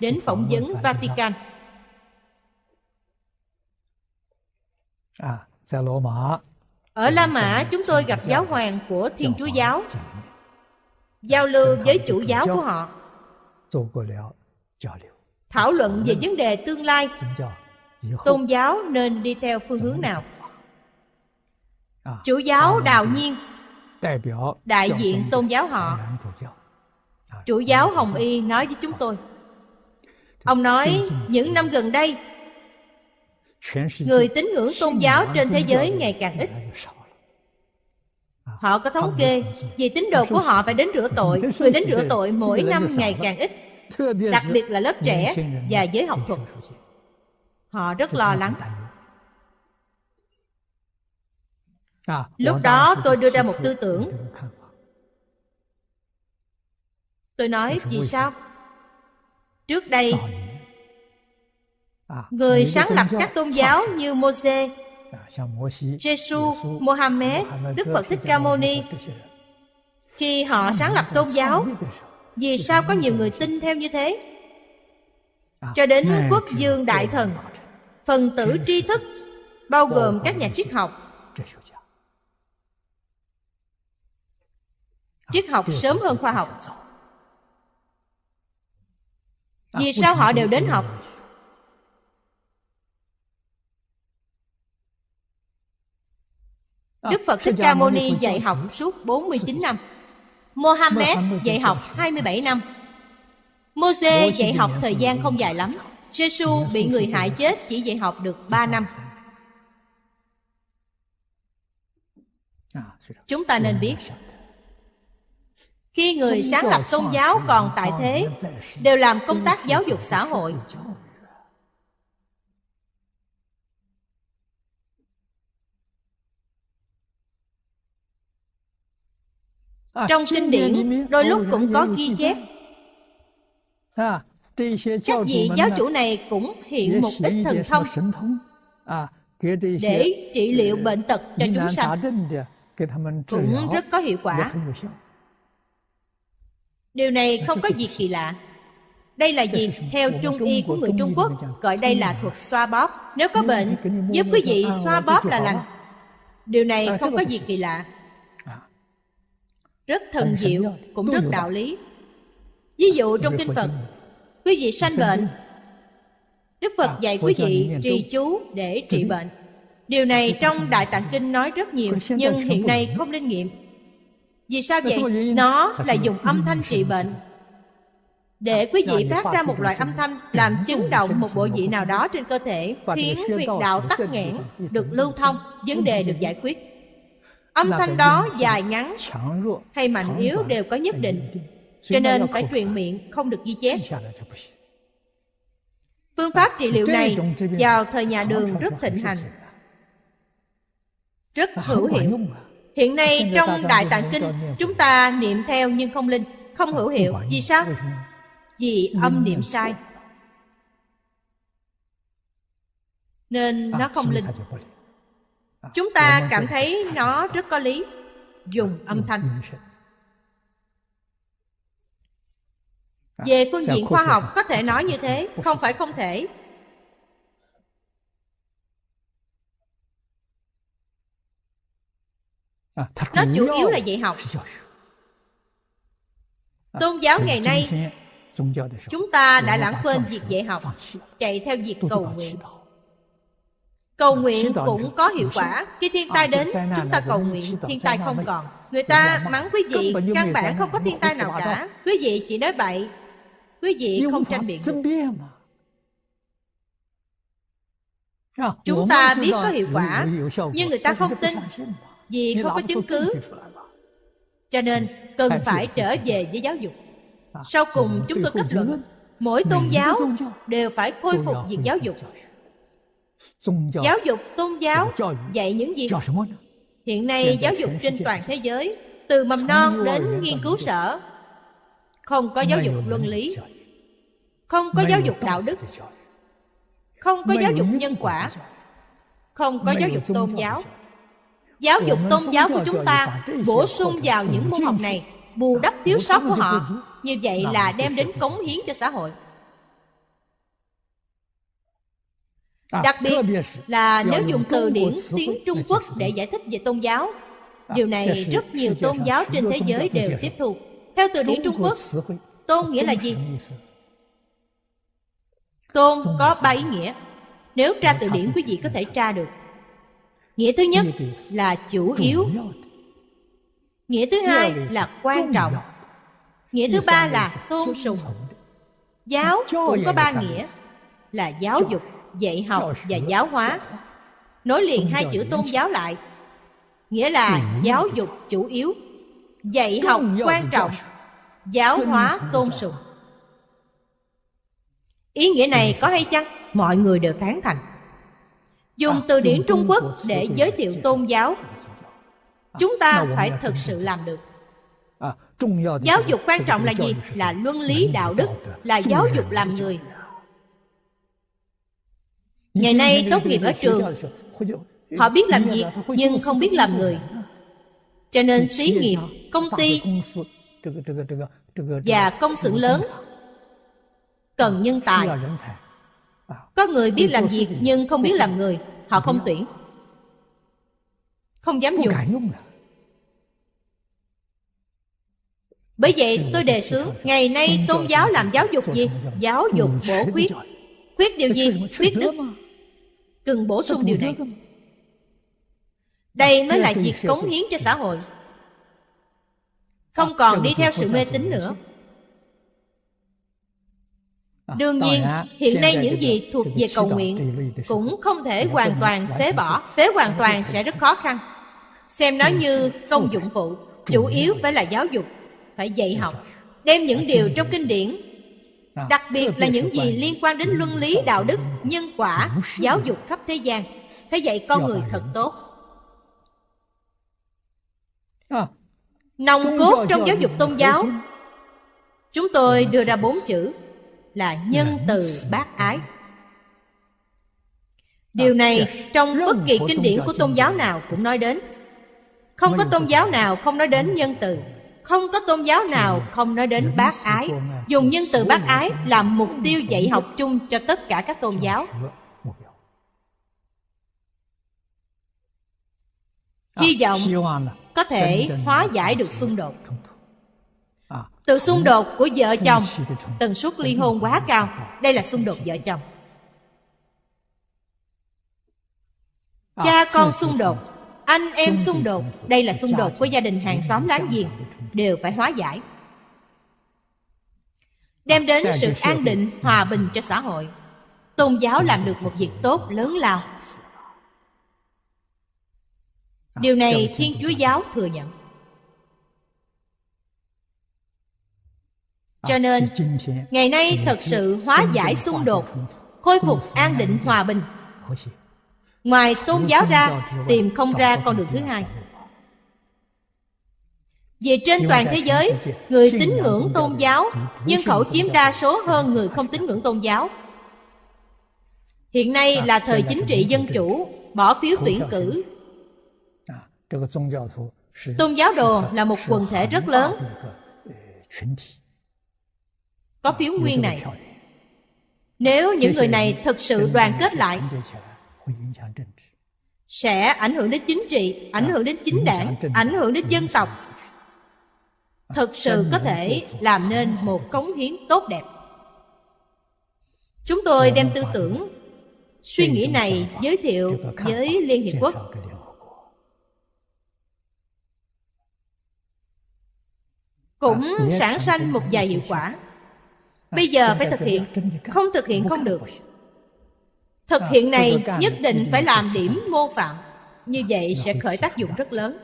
Đến phỏng vấn Vatican À, Ở La Mã chúng tôi gặp giáo hoàng của Thiên Chúa Giáo Giao lưu với chủ giáo của họ Thảo luận về vấn đề tương lai Tôn giáo nên đi theo phương hướng nào Chủ giáo Đào Nhiên Đại diện tôn giáo họ Chủ giáo Hồng Y nói với chúng tôi Ông nói những năm gần đây người tín ngưỡng tôn giáo trên thế giới ngày càng ít họ có thống kê vì tín đồ của họ phải đến rửa tội người đến rửa tội mỗi năm ngày càng ít đặc biệt là lớp trẻ và giới học thuật họ rất lo lắng à, lúc đó tôi đưa ra một tư tưởng tôi nói vì sao trước đây À, người sáng lập các tôn giáo như Môse, à, Jesus, Mohammed, Đức Phật Thích Ca Mâu Ni, khi họ sáng lập tôn giáo, vì sao có nhiều người tin theo như thế? À, cho đến quốc dương đại thần, phần tử tri thức, bao gồm các nhà triết học, triết học sớm hơn khoa học vì sao họ đều đến học Đức ờ, Phật Thích Ca Mâu Ni dạy học suốt 49 năm Mohammed à, dạy học 27 năm Moses dạy học thời gian không dài lắm Jesus bị người hại chết chỉ dạy học được 3 năm à, Chúng ta nên dạ, biết dạ, dạ. Khi người sáng lập tôn giáo còn tại thế Đều làm công tác giáo dục xã hội À, Trong kinh điển đôi lúc cũng có ghi chép Các vị giáo chủ này cũng hiện một ít thần thông à, Để trị ờ, liệu bệnh tật cho chúng sanh Cũng rất có hiệu quả dạ, Điều này không có gì kỳ lạ đây là gì? Theo Trung y của người Trung Quốc gọi đây là ừ. thuật xoa bóp. Nếu có bệnh, giúp quý vị xoa bóp là lành. Điều này à, không có gì kỳ lạ rất thần diệu cũng rất đạo lý ví dụ dạ, trong dạ, kinh phật quý vị sanh dạ, bệnh đức phật dạy quý vị trì chú để ừ trị bệnh điều này trong đại tạng kinh nói rất nhiều nhưng hiện nay không linh nghiệm vì sao vậy nó là dùng âm thanh trị bệnh để quý vị phát ra một loại âm thanh làm chấn động một bộ vị nào đó trên cơ thể khiến huyệt đạo tắc nghẽn được lưu thông vấn đề được giải quyết âm thanh đó dài ngắn hay mạnh yếu đều có nhất định cho nên phải truyền miệng không được ghi chép phương pháp trị liệu này vào thời nhà đường rất thịnh hành rất hữu hiệu hiện nay trong đại tạng kinh chúng ta niệm theo nhưng không linh không hữu hiệu vì sao vì âm niệm sai nên nó không linh chúng ta cảm thấy nó rất có lý dùng âm thanh về phương diện khoa học có thể nói như thế không phải không thể nó chủ yếu là dạy học tôn giáo ngày nay chúng ta đã lãng quên việc dạy học chạy theo việc cầu nguyện Cầu nguyện cũng có hiệu quả Khi thiên à, tai đến chúng ta cầu nguyện Thiên tai không còn Người ta mắng quý vị Căn bản không có thiên tai nào cả Quý vị chỉ nói bậy Quý vị không tranh biện ờ, Chúng ta biết có hiệu quả Nhưng người ta không tin Vì không có chứng cứ Cho nên cần phải trở về với giáo dục à, Sau cùng chúng tôi kết luận Mỗi tôn giáo đều phải khôi phục việc giáo dục giáo dục tôn giáo dạy những gì hiện nay giáo dục trên toàn thế giới từ mầm non đến nghiên cứu sở không có giáo dục luân lý không có giáo dục đạo đức không có giáo dục nhân quả không có giáo dục tôn giáo giáo dục tôn giáo của chúng ta bổ sung vào những môn học này bù đắp thiếu sót của họ như vậy là đem đến cống hiến cho xã hội À, Đặc biệt là nếu dùng từ điển tiếng Trung Quốc để giải thích về tôn giáo, à, điều này rất nhiều tôn giáo trên thế giới đều tiếp thu. Theo từ điển Trung Quốc, tôn nghĩa là gì? Tôn có ba ý nghĩa. Nếu tra từ điển quý vị có thể tra được. Nghĩa thứ nhất là chủ yếu. Nghĩa thứ hai là quan trọng. Nghĩa thứ ba là tôn sùng. Giáo cũng có ba nghĩa là giáo dục, dạy học và giáo hóa nối liền hai chữ tôn giáo lại nghĩa là giáo dục chủ yếu dạy học quan trọng giáo hóa tôn sùng ý nghĩa này có hay chăng mọi người đều tán thành dùng từ điển trung quốc để giới thiệu tôn giáo chúng ta phải thực sự làm được giáo dục quan trọng là gì là luân lý đạo đức là giáo dục làm người Ngày nay tốt nghiệp ở trường Họ biết làm việc nhưng không biết làm người Cho nên xí nghiệp, công ty Và công sự lớn Cần nhân tài Có người biết làm việc nhưng không biết làm người Họ không tuyển Không dám dùng Bởi vậy tôi đề xướng Ngày nay tôn giáo làm giáo dục gì? Giáo dục bổ khuyết Khuyết điều gì? Khuyết đức cần bổ sung điều này đây mới à, là việc cống hiến cho xã hội à, không còn đi theo sự mê tín nữa à, đương nhiên hiện nay những gì thuộc về cầu nguyện cũng không thể hoàn toàn phế bỏ phế hoàn toàn sẽ rất khó khăn xem nó như công dụng phụ chủ yếu phải là giáo dục phải dạy học đem những điều trong kinh điển Ờ, đặc biệt là những gì liên quan đến luân lý đạo đức nhân quả giáo dục khắp thế gian phải dạy con người thật tốt ờ, nòng cốt trong giáo dục tôn giáo chúng tôi ờ, đưa ra bốn chữ là nhân từ bác ái điều này trong bất kỳ kinh điển của tôn giáo nào cũng nói đến không có tôn giáo nào không nói đến nhân từ không có tôn giáo nào không nói đến bác ái dùng nhân từ bác ái làm mục tiêu dạy học chung cho tất cả các tôn giáo hy à, vọng à. có thể hóa giải được xung đột à, từ xung đột của vợ chồng tần suất ly hôn quá cao đây là xung đột vợ chồng cha con xung đột anh em xung đột Đây là xung đột của gia đình hàng xóm láng giềng Đều phải hóa giải Đem đến sự an định, hòa ừ. bình cho xã hội Tôn giáo làm được một việc tốt lớn lao à, Điều này Thiên Chúa Giáo thừa nhận à, Cho nên, ngày nay thật sự hóa giải xung đột Khôi phục an định hòa bình ngoài tôn giáo ra tìm không ra con đường thứ hai vì trên toàn thế giới người tín ngưỡng tôn giáo nhân khẩu chiếm đa số hơn người không tín ngưỡng tôn giáo à, hiện nay là thời chính trị dân chủ bỏ phiếu tuyển cử tôn giáo đồ là một quần thể rất lớn có phiếu nguyên này nếu những người này thực sự đoàn kết lại sẽ ảnh hưởng đến chính trị ảnh dạ. hưởng đến chính đảng ảnh hưởng đến dân tộc thực sự có thể làm nên một cống hiến tốt đẹp chúng tôi đem tư tưởng suy nghĩ này giới thiệu với liên hiệp quốc cũng à, sản sanh một vài hiệu quả bây giờ phải thực hiện không thực hiện không được Thực ờ, hiện này nhất định phải làm điểm mô phạm Như vậy sẽ khởi tác dụng rất lớn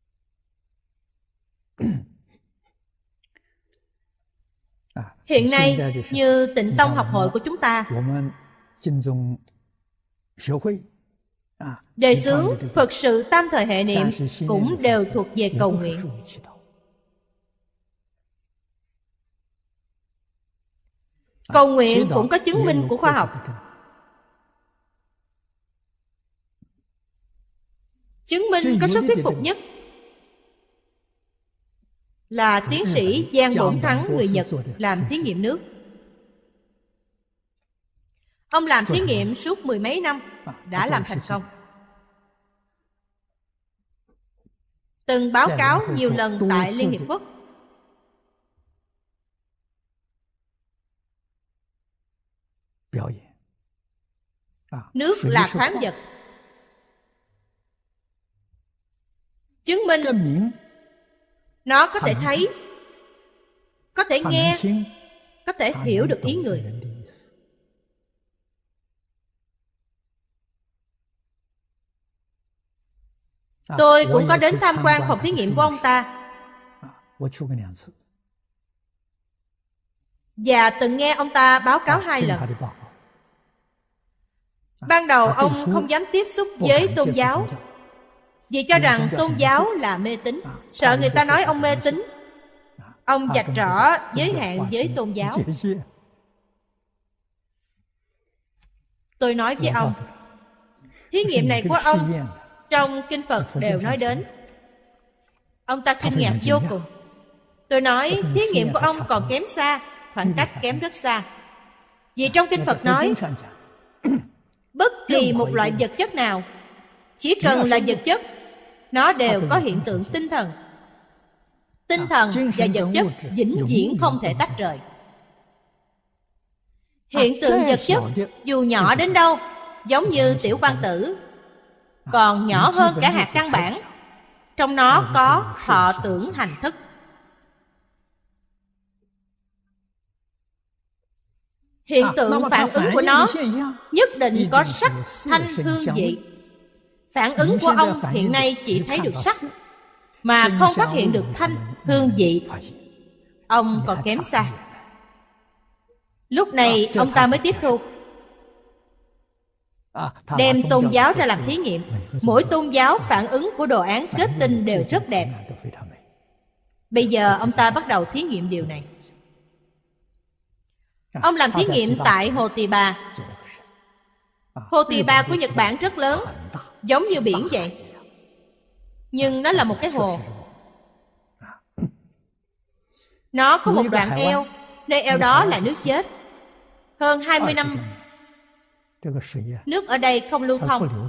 à, Hiện nay như tịnh tông học hội của chúng ta à, Đề xướng Phật sự tam thời hệ niệm cũng đều thuộc về cầu nguyện Cầu nguyện cũng có chứng minh của khoa học Chứng minh có sức thuyết phục nhất Là tiến sĩ Giang Bổn Thắng người Nhật Làm thí nghiệm nước Ông làm thí nghiệm suốt mười mấy năm vâng, Đã làm thành công Từng báo cáo nhiều lần tại Liên Hiệp Quốc À, Nước là khoáng vật Chứng minh Nó có thể thấy Có thể nghe Có thể hiểu được ý người à, Tôi cũng có đến tham quan phòng thí nghiệm của ông ta à, Và từng nghe ông ta báo cáo hai lần ban đầu ông không dám tiếp xúc với tôn giáo vì cho rằng tôn giáo là mê tín à, sợ người ta nói ông mê tín à, ông vạch à, rõ giới hạn với tôn giáo tôi nói với dạ, ông thí nghiệm này của ông trong kinh phật đều nói đến ông ta kinh ngạc vô cùng tôi nói thí nghiệm của ông còn kém xa khoảng cách kém rất xa vì trong kinh phật nói Bất kỳ một loại vật chất nào Chỉ cần là vật chất Nó đều có hiện tượng tinh thần Tinh à, thần và à, vật chất vĩnh viễn không thể tách rời Hiện tượng vật chất dù nhỏ đến đâu Giống như tiểu quan tử à, Còn nhỏ hơn cả hạt căn bản Trong nó có thọ tưởng hành thức hiện à, tượng phản ứng của nó nhất định có sắc thanh hương vị phản ứng của ông hiện nay chỉ thấy được sắc mà không phát hiện được thanh hương vị ông còn kém xa lúc à, này ông ta mới tiếp thu à, đem tôn giáo ra làm thí nghiệm mỗi tôn giáo phản ứng của đồ án kết tinh đều rất đẹp bây giờ ông ta bắt đầu thí nghiệm điều này À, Ông làm thí nghiệm tại Hồ Tỳ Bà à, Hồ Tỳ Bà của Nhật Bản rất lớn Giống như biển vậy Nhưng nó là một cái hồ Nó có một đoạn eo Nơi eo đó là nước chết Hơn 20 năm Nước ở đây không lưu thông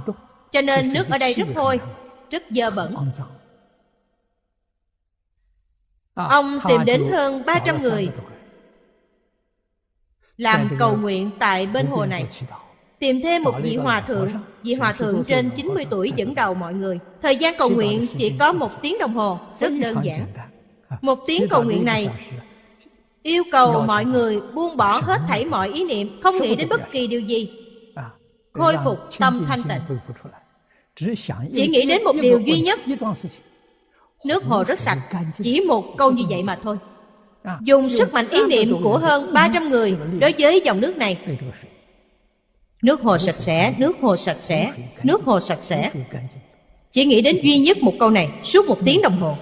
Cho nên nước ở đây rất hôi Rất dơ bẩn Ông à, tìm đến hơn 300 người làm cầu nguyện tại bên hồ này tìm thêm một vị hòa thượng vị hòa thượng trên 90 tuổi dẫn đầu mọi người thời gian cầu nguyện chỉ có một tiếng đồng hồ rất đơn giản một tiếng cầu nguyện này yêu cầu mọi người buông bỏ hết thảy mọi ý niệm không nghĩ đến bất kỳ điều gì à, khôi phục tâm thanh tịnh chỉ nghĩ đến một điều duy nhất nước hồ rất sạch chỉ một câu như vậy mà thôi Ờ. dùng sức mạnh ý niệm của hơn 300 người đối với dòng nước này. Nước hồ sạch sẽ, nước hồ sạch sẽ, nước hồ sạch sẽ. Chỉ nghĩ đến duy nhất một câu này suốt một tiếng ừ. đồng hồ.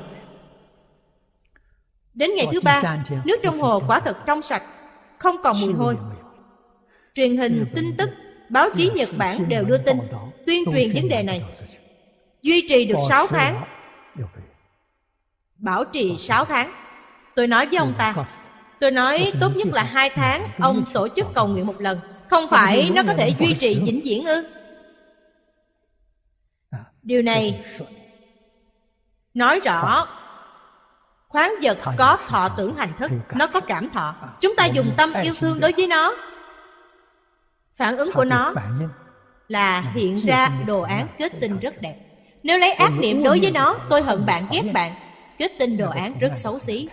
Đến ngày thứ ba, nước trong hồ quả thật trong sạch, không còn mùi hôi. Truyền hình, tin tức, báo chí Nhật Bản đều đưa tin, tuyên truyền vấn đề này. Duy trì được 6 tháng, bảo trì 6 tháng. Tôi nói với ông ta Tôi nói tốt nhất là hai tháng Ông tổ chức cầu nguyện một lần Không phải nó có thể duy trì vĩnh viễn ư à, Điều này Nói rõ Khoáng vật có thọ tưởng hành thức Nó có cảm thọ à, Chúng ta dùng tâm yêu thương đối với nó Phản ứng của nó Là à, hiện ra đồ án kết tinh rất đẹp Nếu lấy ác niệm đối với nó Tôi hận bạn ghét bạn Kết tinh đồ án rất xấu xí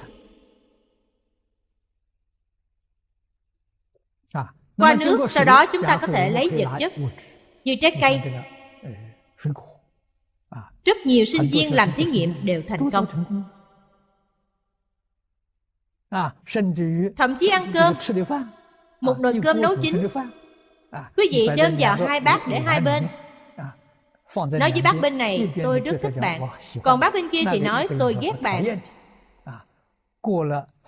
qua nước sau đó chúng ta có thể lấy vật chất như trái cây ờ, à, rất nhiều sinh viên làm thí nghiệm đều thành công à, thậm chí ăn cơm một à, nồi cơm nấu chín quý vị đơm vào hai bát để hai bên nói với bác bên này tôi rất thích bạn còn bác bên kia thì nói tôi ghét bạn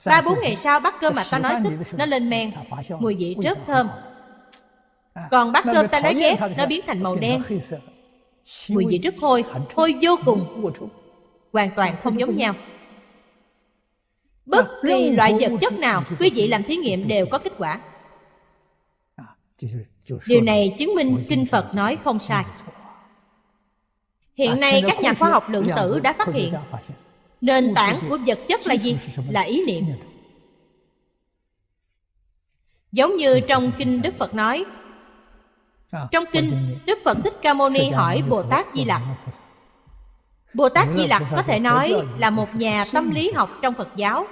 ba bốn ngày sau bát cơm mà ta nói thích nó lên men mùi vị rất thơm à, còn bát cơm ta nói ghét nó biến thành màu đen mùi vị rất hôi hôi vô cùng hoàn toàn không giống nhau bất kỳ loại vật chất nào quý vị làm thí nghiệm đều có kết quả à, điều này chứng minh kinh phật nói không sai hiện à, nay các nhà khoa học lượng tử đã phát hiện nền tảng của vật chất là gì là ý niệm giống như trong kinh đức phật nói trong kinh đức phật thích ca mâu ni hỏi bồ tát di lặc bồ tát di lặc có thể nói là một nhà tâm lý học trong phật giáo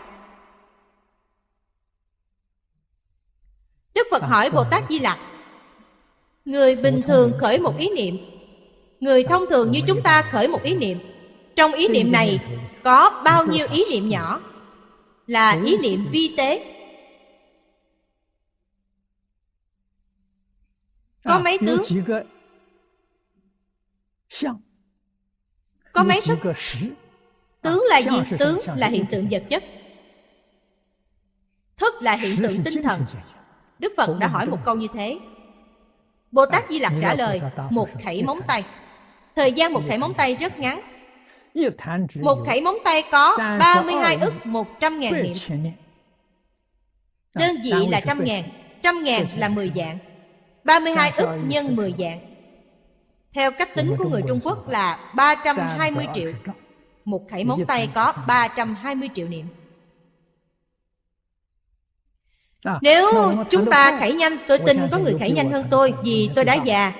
đức phật hỏi bồ tát di lặc người bình thường khởi một ý niệm người thông thường như chúng ta khởi một ý niệm trong ý niệm này có bao nhiêu ý niệm nhỏ là ý niệm vi tế có mấy tướng có mấy thức tướng là gì tướng là hiện tượng vật chất thức là hiện tượng tinh thần đức phật đã hỏi một câu như thế bồ tát di lặc à, trả lời một khẩy móng tay thời gian một khẩy móng tay rất ngắn một thảy móng tay có 32 ức 100 ngàn niệm Đơn vị là à, trăm ngàn Trăm ngàn là 10 dạng 32 ức nhân 10 dạng Theo cách tính của người Trung Quốc là 320 triệu Một thảy móng tay có 320 triệu niệm à, Nếu chúng ta khảy nhanh Tôi tin có người khảy nhanh hơn tôi Vì tôi đã già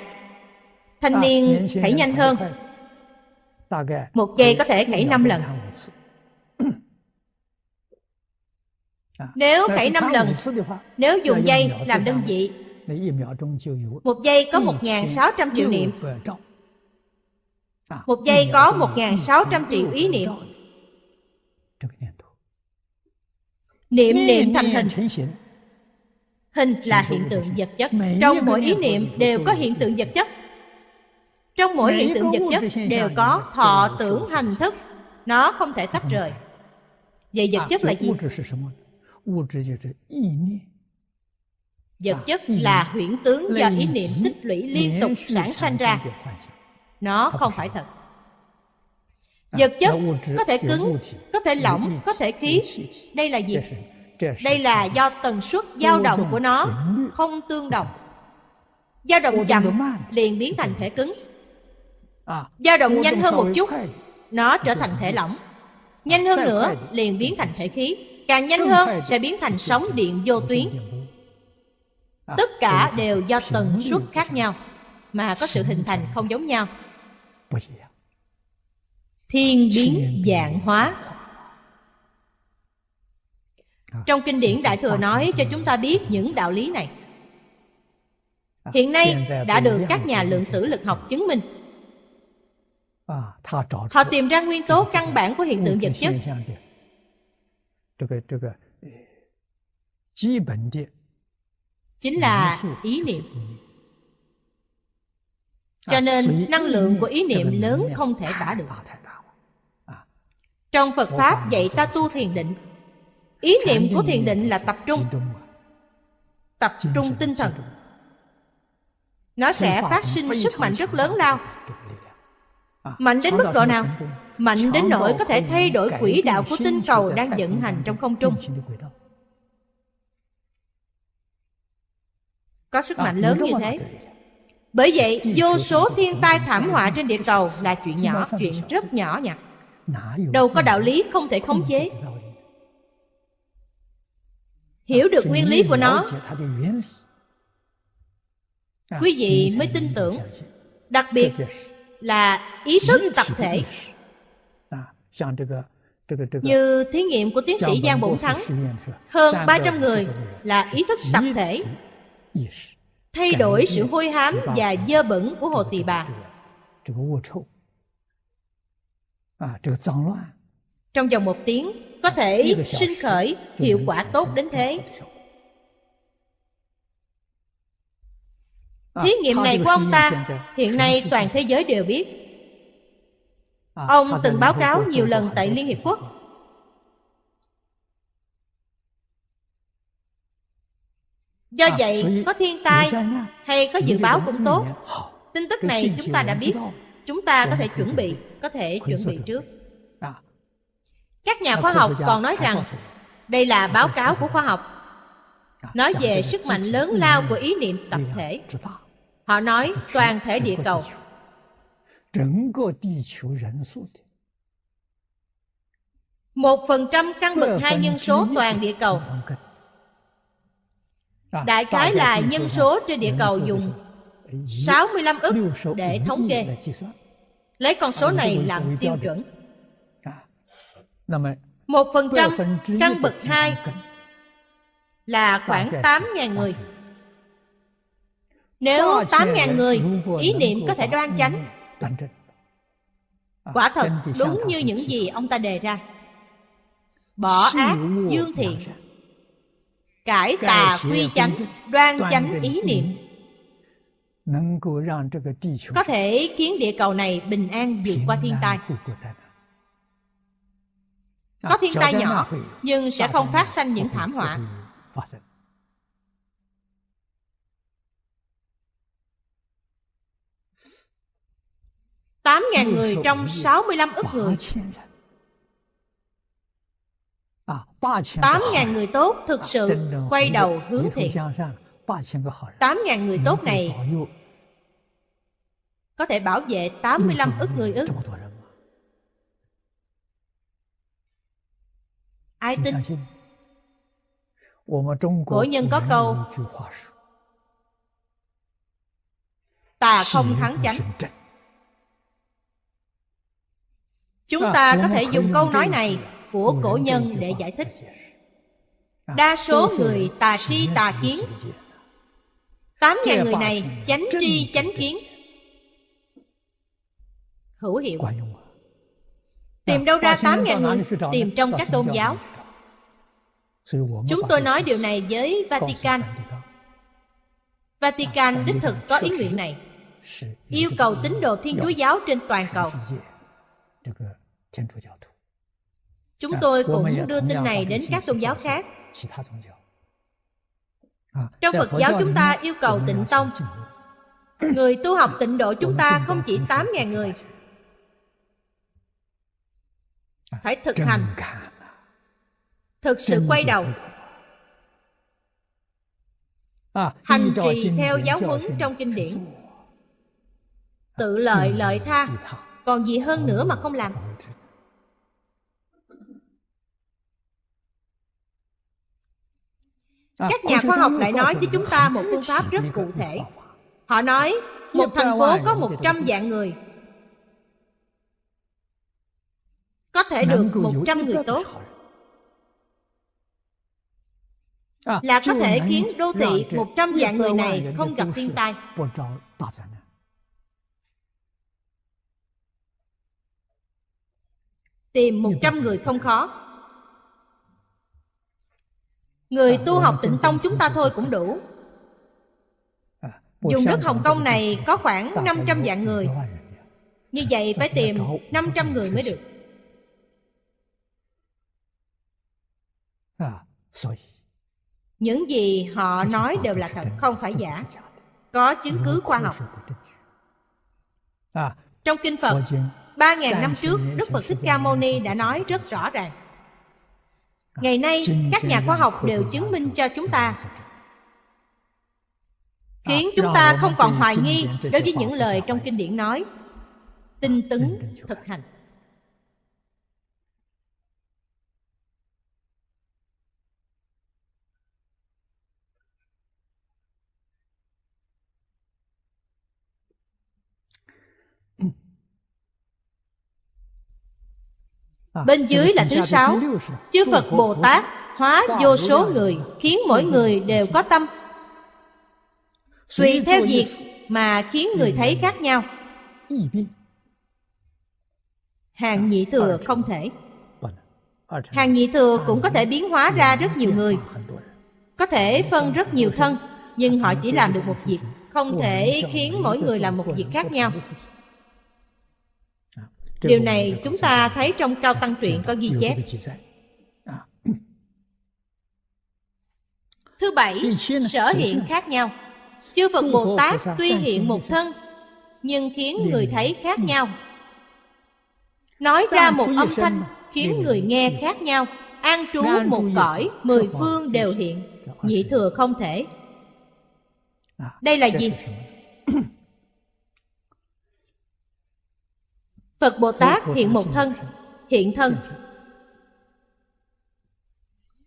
Thanh à, niên khảy nhanh hơn một giây có thể khẩy năm lần à, nếu khẩy năm lần nếu dùng dây làm đơn vị một giây có một ngàn sáu trăm triệu niệm à, một giây có một ngàn sáu trăm triệu ý niệm Niệm niệm thành hình Hình là hiện tượng vật chất Trong mỗi ý niệm đều có hiện tượng vật chất trong mỗi hiện tượng vật chất đều có thọ tưởng hành thức nó không thể tách rời vậy vật à, chất là gì vật à, chất là huyễn tướng do ý niệm tích lũy liên tục sản sinh ra nó không phải thật à, vật chất có thể cứng có thể lỏng có thể khí đây là gì đây là do tần suất dao động của nó không tương đồng dao động chậm liền biến thành thể cứng À, dao động nhanh hơn một chút nó trở thành thể lỏng à, nhanh hơn nữa liền biến thành thể khí càng nhanh hơn sẽ biến thành sóng điện vô tuyến à, tất cả đều do tần suất khác nhau mà có sự hình thành không giống nhau thiên biến dạng hóa trong kinh điển đại thừa nói cho chúng ta biết những đạo lý này hiện nay đã được các nhà lượng tử lực học chứng minh họ tìm ra nguyên tố căn bản của hiện tượng vật chất chính là ý niệm cho nên năng lượng của ý niệm lớn không thể tả được trong phật pháp dạy ta tu thiền định ý niệm của thiền định là tập trung tập trung tinh thần nó sẽ phát sinh sức mạnh rất lớn lao À, mạnh đến mức độ nào? Mạnh đến nỗi có thể thay đổi quỹ đạo của tinh cầu đang vận hành trong không trung Có sức à, mạnh lớn như thế Bởi vậy, vô số thiên tai thảm họa trên địa cầu là chuyện nhỏ, chuyện rất nhỏ nhặt Đâu có đạo lý không thể khống chế Hiểu à, được nguyên lý của nó Quý vị mới tin tưởng Đặc biệt là ý thức tập thể như thí nghiệm của tiến sĩ Giang Bổn Thắng Hơn 300 người là ý thức tập thể Thay đổi sự hôi hám và dơ bẩn của Hồ Tỳ Bà à, Trong vòng một tiếng Có à, thể sinh khởi hiệu quả tốt đến thế Ờ, Thí nghiệm này của ông ta Hiện nay toàn thế giới đều biết ờ, Ông từng báo cáo nhiều lần tại ờ, Liên Hiệp Quốc Do vậy có thiên tai hay có dự báo cũng tốt Tin tức này chúng ta đã biết Chúng ta có thể chuẩn bị Có thể chuẩn bị trước Các nhà khoa học còn nói rằng Đây là báo cáo của khoa học Nói về sức mạnh lớn lao của ý niệm tập thể Họ nói toàn thể địa cầu một phần trăm căn bậc hai nhân số toàn địa cầu Đại khái là nhân số trên địa cầu dùng 65 ức để thống kê Lấy con số này làm tiêu chuẩn à, Một phần trăm căn bậc hai là khoảng 8.000 người nếu 8.000 người ý niệm có thể đoan chánh à, Quả thật đúng như những gì ông ta đề ra Bỏ ác, dương thiện Cải tà quy chánh, đoan chánh ý niệm Có thể khiến địa cầu này bình an vượt qua thiên tai Có à, thiên tai nhỏ Nhưng sẽ không phát sinh những thảm họa 8.000 người trong 65 ức người 8.000 người tốt thực sự quay đầu hướng thiện 8.000 người tốt này có thể bảo vệ 85 ức người ức Ai tin? Cổ nhân có câu Tà không thắng chánh Chúng ta có thể dùng câu nói này của cổ nhân để giải thích Đa số người tà tri tà kiến Tám ngàn người này chánh tri chánh kiến Hữu hiệu Tìm đâu ra tám ngàn người Tìm trong các tôn giáo Chúng tôi nói điều này với Vatican Vatican đích thực có ý nguyện này Yêu cầu tín đồ Thiên Chúa giáo trên toàn cầu Chúng dạ, tôi cũng đưa tin này đến các tôn giáo khác. À, trong dạ, Phật giáo chúng ta yêu cầu tịnh tông. Người tu học tịnh độ dạ, chúng ta không chỉ 8.000 người. Phải à, thực hành. Thực sự quay đầu. À, hành trì theo giáo huấn trong kinh điển. Tự lợi lợi tha. Còn gì hơn nữa mà không làm? Ờ, các nhà khoa học lại nói với chúng ta một phương pháp rất cụ thể họ nói một thành phố có 100 dạng người có thể được 100 người tốt là ờ, có thể khiến đô thị 100 dạng người này không gặp thiên tai. Tìm 100 người không khó. Người à, tu học tịnh tông chúng ta thôi cũng đủ à, Dùng đất Hồng Kông này có khoảng 500 vạn người Như vậy phải tìm 500 người mới được à, Những gì họ nói đều là thật, không phải giả Có chứng cứ khoa học Trong Kinh Phật, ba ngàn năm trước Đức Phật Thích Ca Mâu Ni đã nói rất rõ ràng ngày nay các nhà khoa học đều chứng minh cho chúng ta khiến à, chúng ta không còn hoài nghi đối với những lời trong kinh điển nói tinh tấn thực hành Bên dưới là thứ sáu Chư Phật Bồ Tát hóa vô số người Khiến mỗi người đều có tâm Tùy theo việc mà khiến người thấy khác nhau Hàng nhị thừa không thể Hàng nhị thừa cũng có thể biến hóa ra rất nhiều người Có thể phân rất nhiều thân Nhưng họ chỉ làm được một việc Không thể khiến mỗi người làm một việc khác nhau điều này chúng ta thấy trong cao tăng truyện có ghi chép thứ bảy sở hiện khác nhau chư phật bồ tát tuy hiện một thân nhưng khiến người thấy khác nhau nói ra một âm thanh khiến người nghe khác nhau an trú một cõi mười phương đều hiện nhị thừa không thể à, đây là gì Phật Bồ Tát hiện một thân, hiện thân.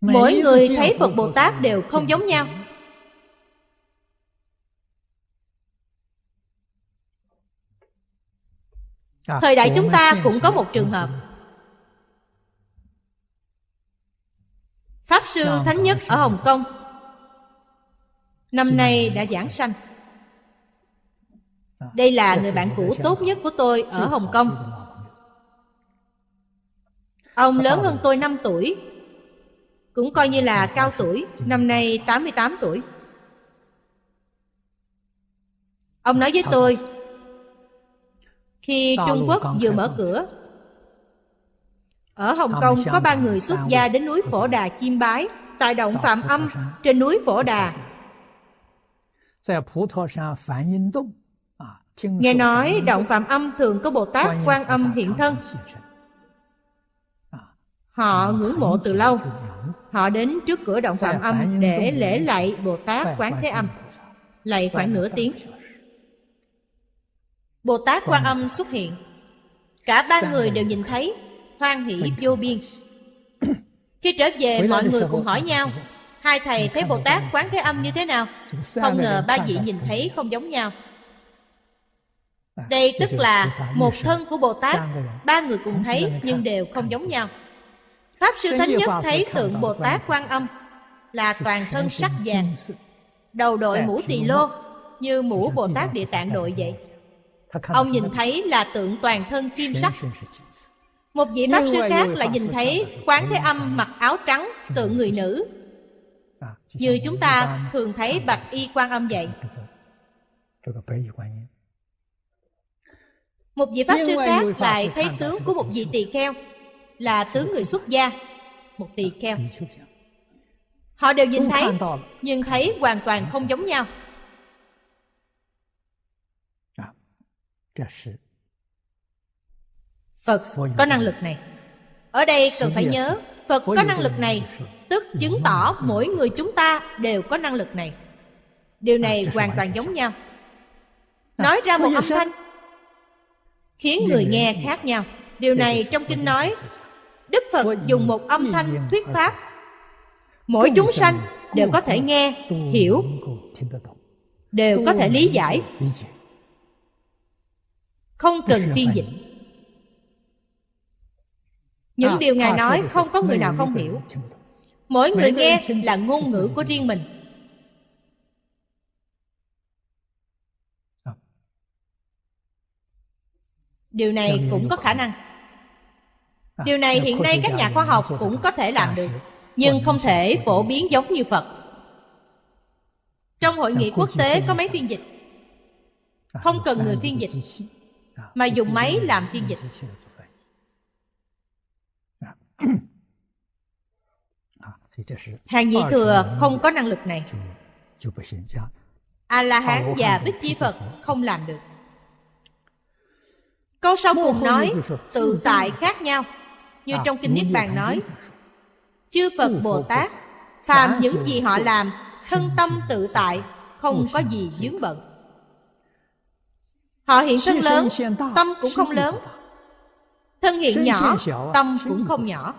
Mỗi người thấy Phật Bồ Tát đều không giống nhau. Thời đại chúng ta cũng có một trường hợp Pháp Sư Thánh Nhất ở Hồng Kông Năm nay đã giảng sanh Ờ, Đây là người bạn cũ tốt nhất của tôi ở Hồng Kông Ông lớn hơn tôi 5 tuổi Cũng coi như là cao tuổi Năm nay 88 tuổi Ông nói với tôi Khi Trung Quốc vừa mở cửa Ở Hồng Kông có ba người xuất gia đến núi Phổ Đà chiêm bái Tại động Phạm Âm trên núi Phổ Đà Nghe nói động phạm âm thường có Bồ Tát quan âm hiện thân à, Họ ngưỡng mộ từ lâu Họ đến trước cửa động phạm âm để lễ lạy Bồ Tát Quán Thế Âm Lạy khoảng nửa tiếng Bồ Tát Quan Âm xuất hiện Cả ba người đều nhìn thấy Hoan hỷ vô biên Khi trở về mọi người cùng hỏi nhau Hai thầy thấy Bồ Tát Quán Thế Âm như thế nào Không ngờ ba vị nhìn thấy không giống nhau À, đây tức là một thân của bồ tát ba người cùng thấy nhưng đều không giống nhau pháp sư thánh nhất thấy tượng bồ tát quan âm là toàn thân sắc vàng đầu đội mũ tỳ lô như mũ bồ tát địa tạng đội vậy ông nhìn thấy là tượng toàn thân kim sắc một vị pháp sư khác là nhìn thấy quán thế âm mặc áo trắng tượng người nữ à, như chúng ta thường thấy bạch y quan âm vậy một vị Pháp sư khác lại thấy tướng của một vị tỳ kheo Là tướng người xuất gia Một tỳ kheo Họ đều nhìn thấy Nhưng thấy hoàn toàn không giống nhau à, Phật có năng lực này Ở đây cần phải nhớ Phật có năng lực này Tức chứng tỏ mỗi người chúng ta đều có năng lực này Điều à, này hoàn toàn giống nhau à, Nói ra một âm thanh khiến người nghe khác nhau điều này trong kinh nói đức phật dùng một âm thanh thuyết pháp mỗi chúng sanh đều có thể nghe hiểu đều có thể lý giải không cần phiên dịch những à, điều ngài à, nói không có người nào không hiểu mỗi người nghe là ngôn ngữ của riêng mình điều này cũng có khả năng à, điều này hiện nay các nhà khoa học cũng có thể làm dạ, được dạ. nhưng không thể phổ biến giống như phật trong hội nghị quốc tế có máy phiên dịch à, không cần người phiên dịch mà à, dùng máy làm phiên dịch dạ. hàng nhị thừa không có năng lực này a la hán và bích chi phật không làm được Câu sau cùng nói tự tại khác nhau Như à, trong Kinh Niết Bàn nói Chư Phật Bồ Tát Phàm những gì họ làm Thân tâm tự tại Không có gì dướng bận Họ hiện thân lớn Tâm cũng không lớn Thân hiện nhỏ Tâm cũng không nhỏ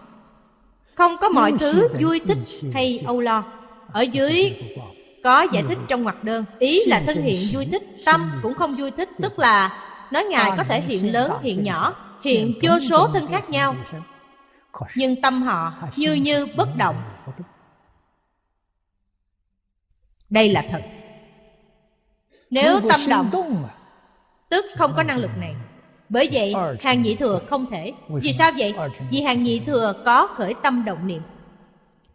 Không có mọi thứ vui thích hay âu lo Ở dưới có giải thích trong ngoặc đơn Ý là thân hiện vui thích Tâm cũng không vui thích Tức là nói Ngài có thể hiện lớn, hiện nhỏ, hiện vô số thân khác nhau. Nhưng tâm họ như như bất động. Đây là thật. Nếu tâm động, à? tức không có năng lực này. Bởi vậy, hàng nhị thừa không thể. Vì sao vậy? Vì hàng nhị thừa có khởi tâm động niệm.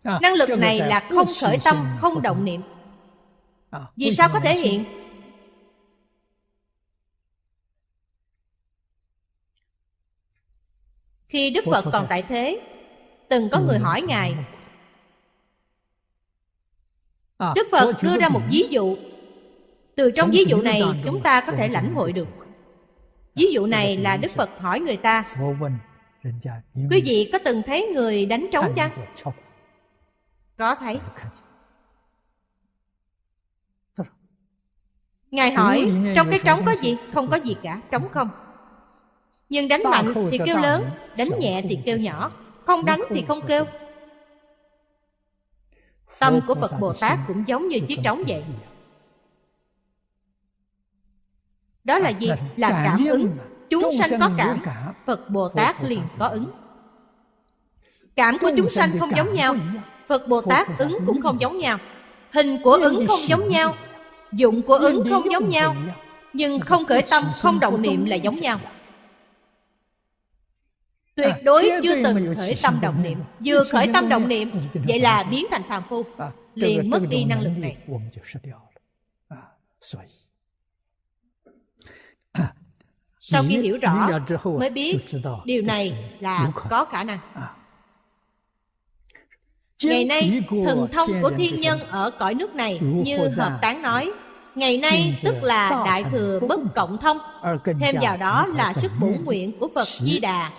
À, năng lực này là không khởi tâm, không động niệm. À, Vì sao có thể hiện? Khi Đức Phật còn tại thế Từng có người ừ, hỏi Ngài à, Đức Phật đưa ra một ví dụ Từ trong ví dụ này chúng ta có thể lãnh hội được Ví dụ này là Đức Phật hỏi người ta Quý vị có từng thấy người đánh trống chăng? Có thấy Ngài hỏi Trong cái trống có gì? Không có gì cả, trống không nhưng đánh mạnh thì kêu lớn đánh nhẹ thì kêu nhỏ không đánh thì không kêu tâm của phật bồ tát cũng giống như chiếc trống vậy à? đó là à, gì là cảm ứng chúng sanh có cảm phật bồ tát liền có ứng cảm của chúng sanh không giống nhau phật bồ tát ứng cũng không giống nhau hình của ứng không giống nhau dụng của ứng không giống nhau à? nhưng không khởi tâm không động niệm là giống nhau tuyệt à, đối chưa từng khởi tâm động niệm vừa khởi tâm động niệm vậy là biến thành phàm phu à, liền mất đi năng lực này à, sau khi hiểu rõ mới biết điều này là có khả năng ngày nay thần thông của thiên nhân ở cõi nước này như hợp tán nói Ngày nay tức là Đại Thừa Bất Cộng Thông Thêm vào đó là sức bổ nguyện của Phật Di Đà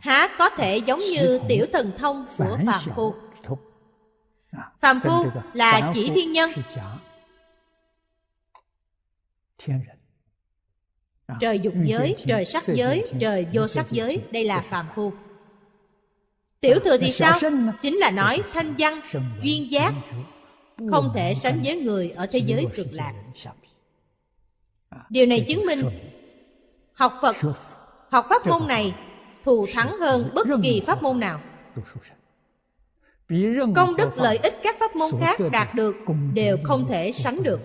Há có thể giống như tiểu thần thông của Phạm Phu à, Phạm Phu là chỉ thiên nhân à, Trời dục giới, trời sắc giới, trời vô sắc giới Đây là Phạm Phu à, Tiểu thừa thì sao? Chính là nói thanh văn, duyên giác không thể sánh với người ở thế giới cực lạc điều này chứng minh học phật học pháp môn này thù thắng hơn bất kỳ pháp môn nào công đức lợi ích các pháp môn khác đạt được đều không thể sánh được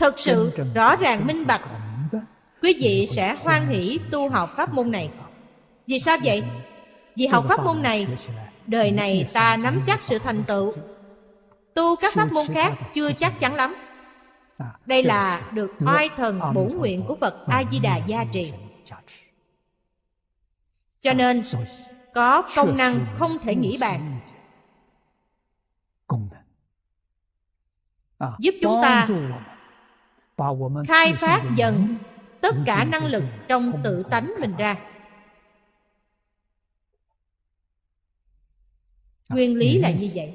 thật sự rõ ràng minh bạch quý vị sẽ hoan hỷ tu học pháp môn này vì sao vậy vì học pháp môn này đời này ta nắm chắc sự thành tựu tu các pháp môn khác chưa chắc chắn lắm à, đây là được oai thần bổ nguyện của phật a di đà gia trì cho à, nên có công năng không thể nghĩ bàn à, giúp chúng ta khai phát dần tất cả năng lực trong tự tánh mình ra nguyên lý là như vậy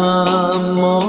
Namo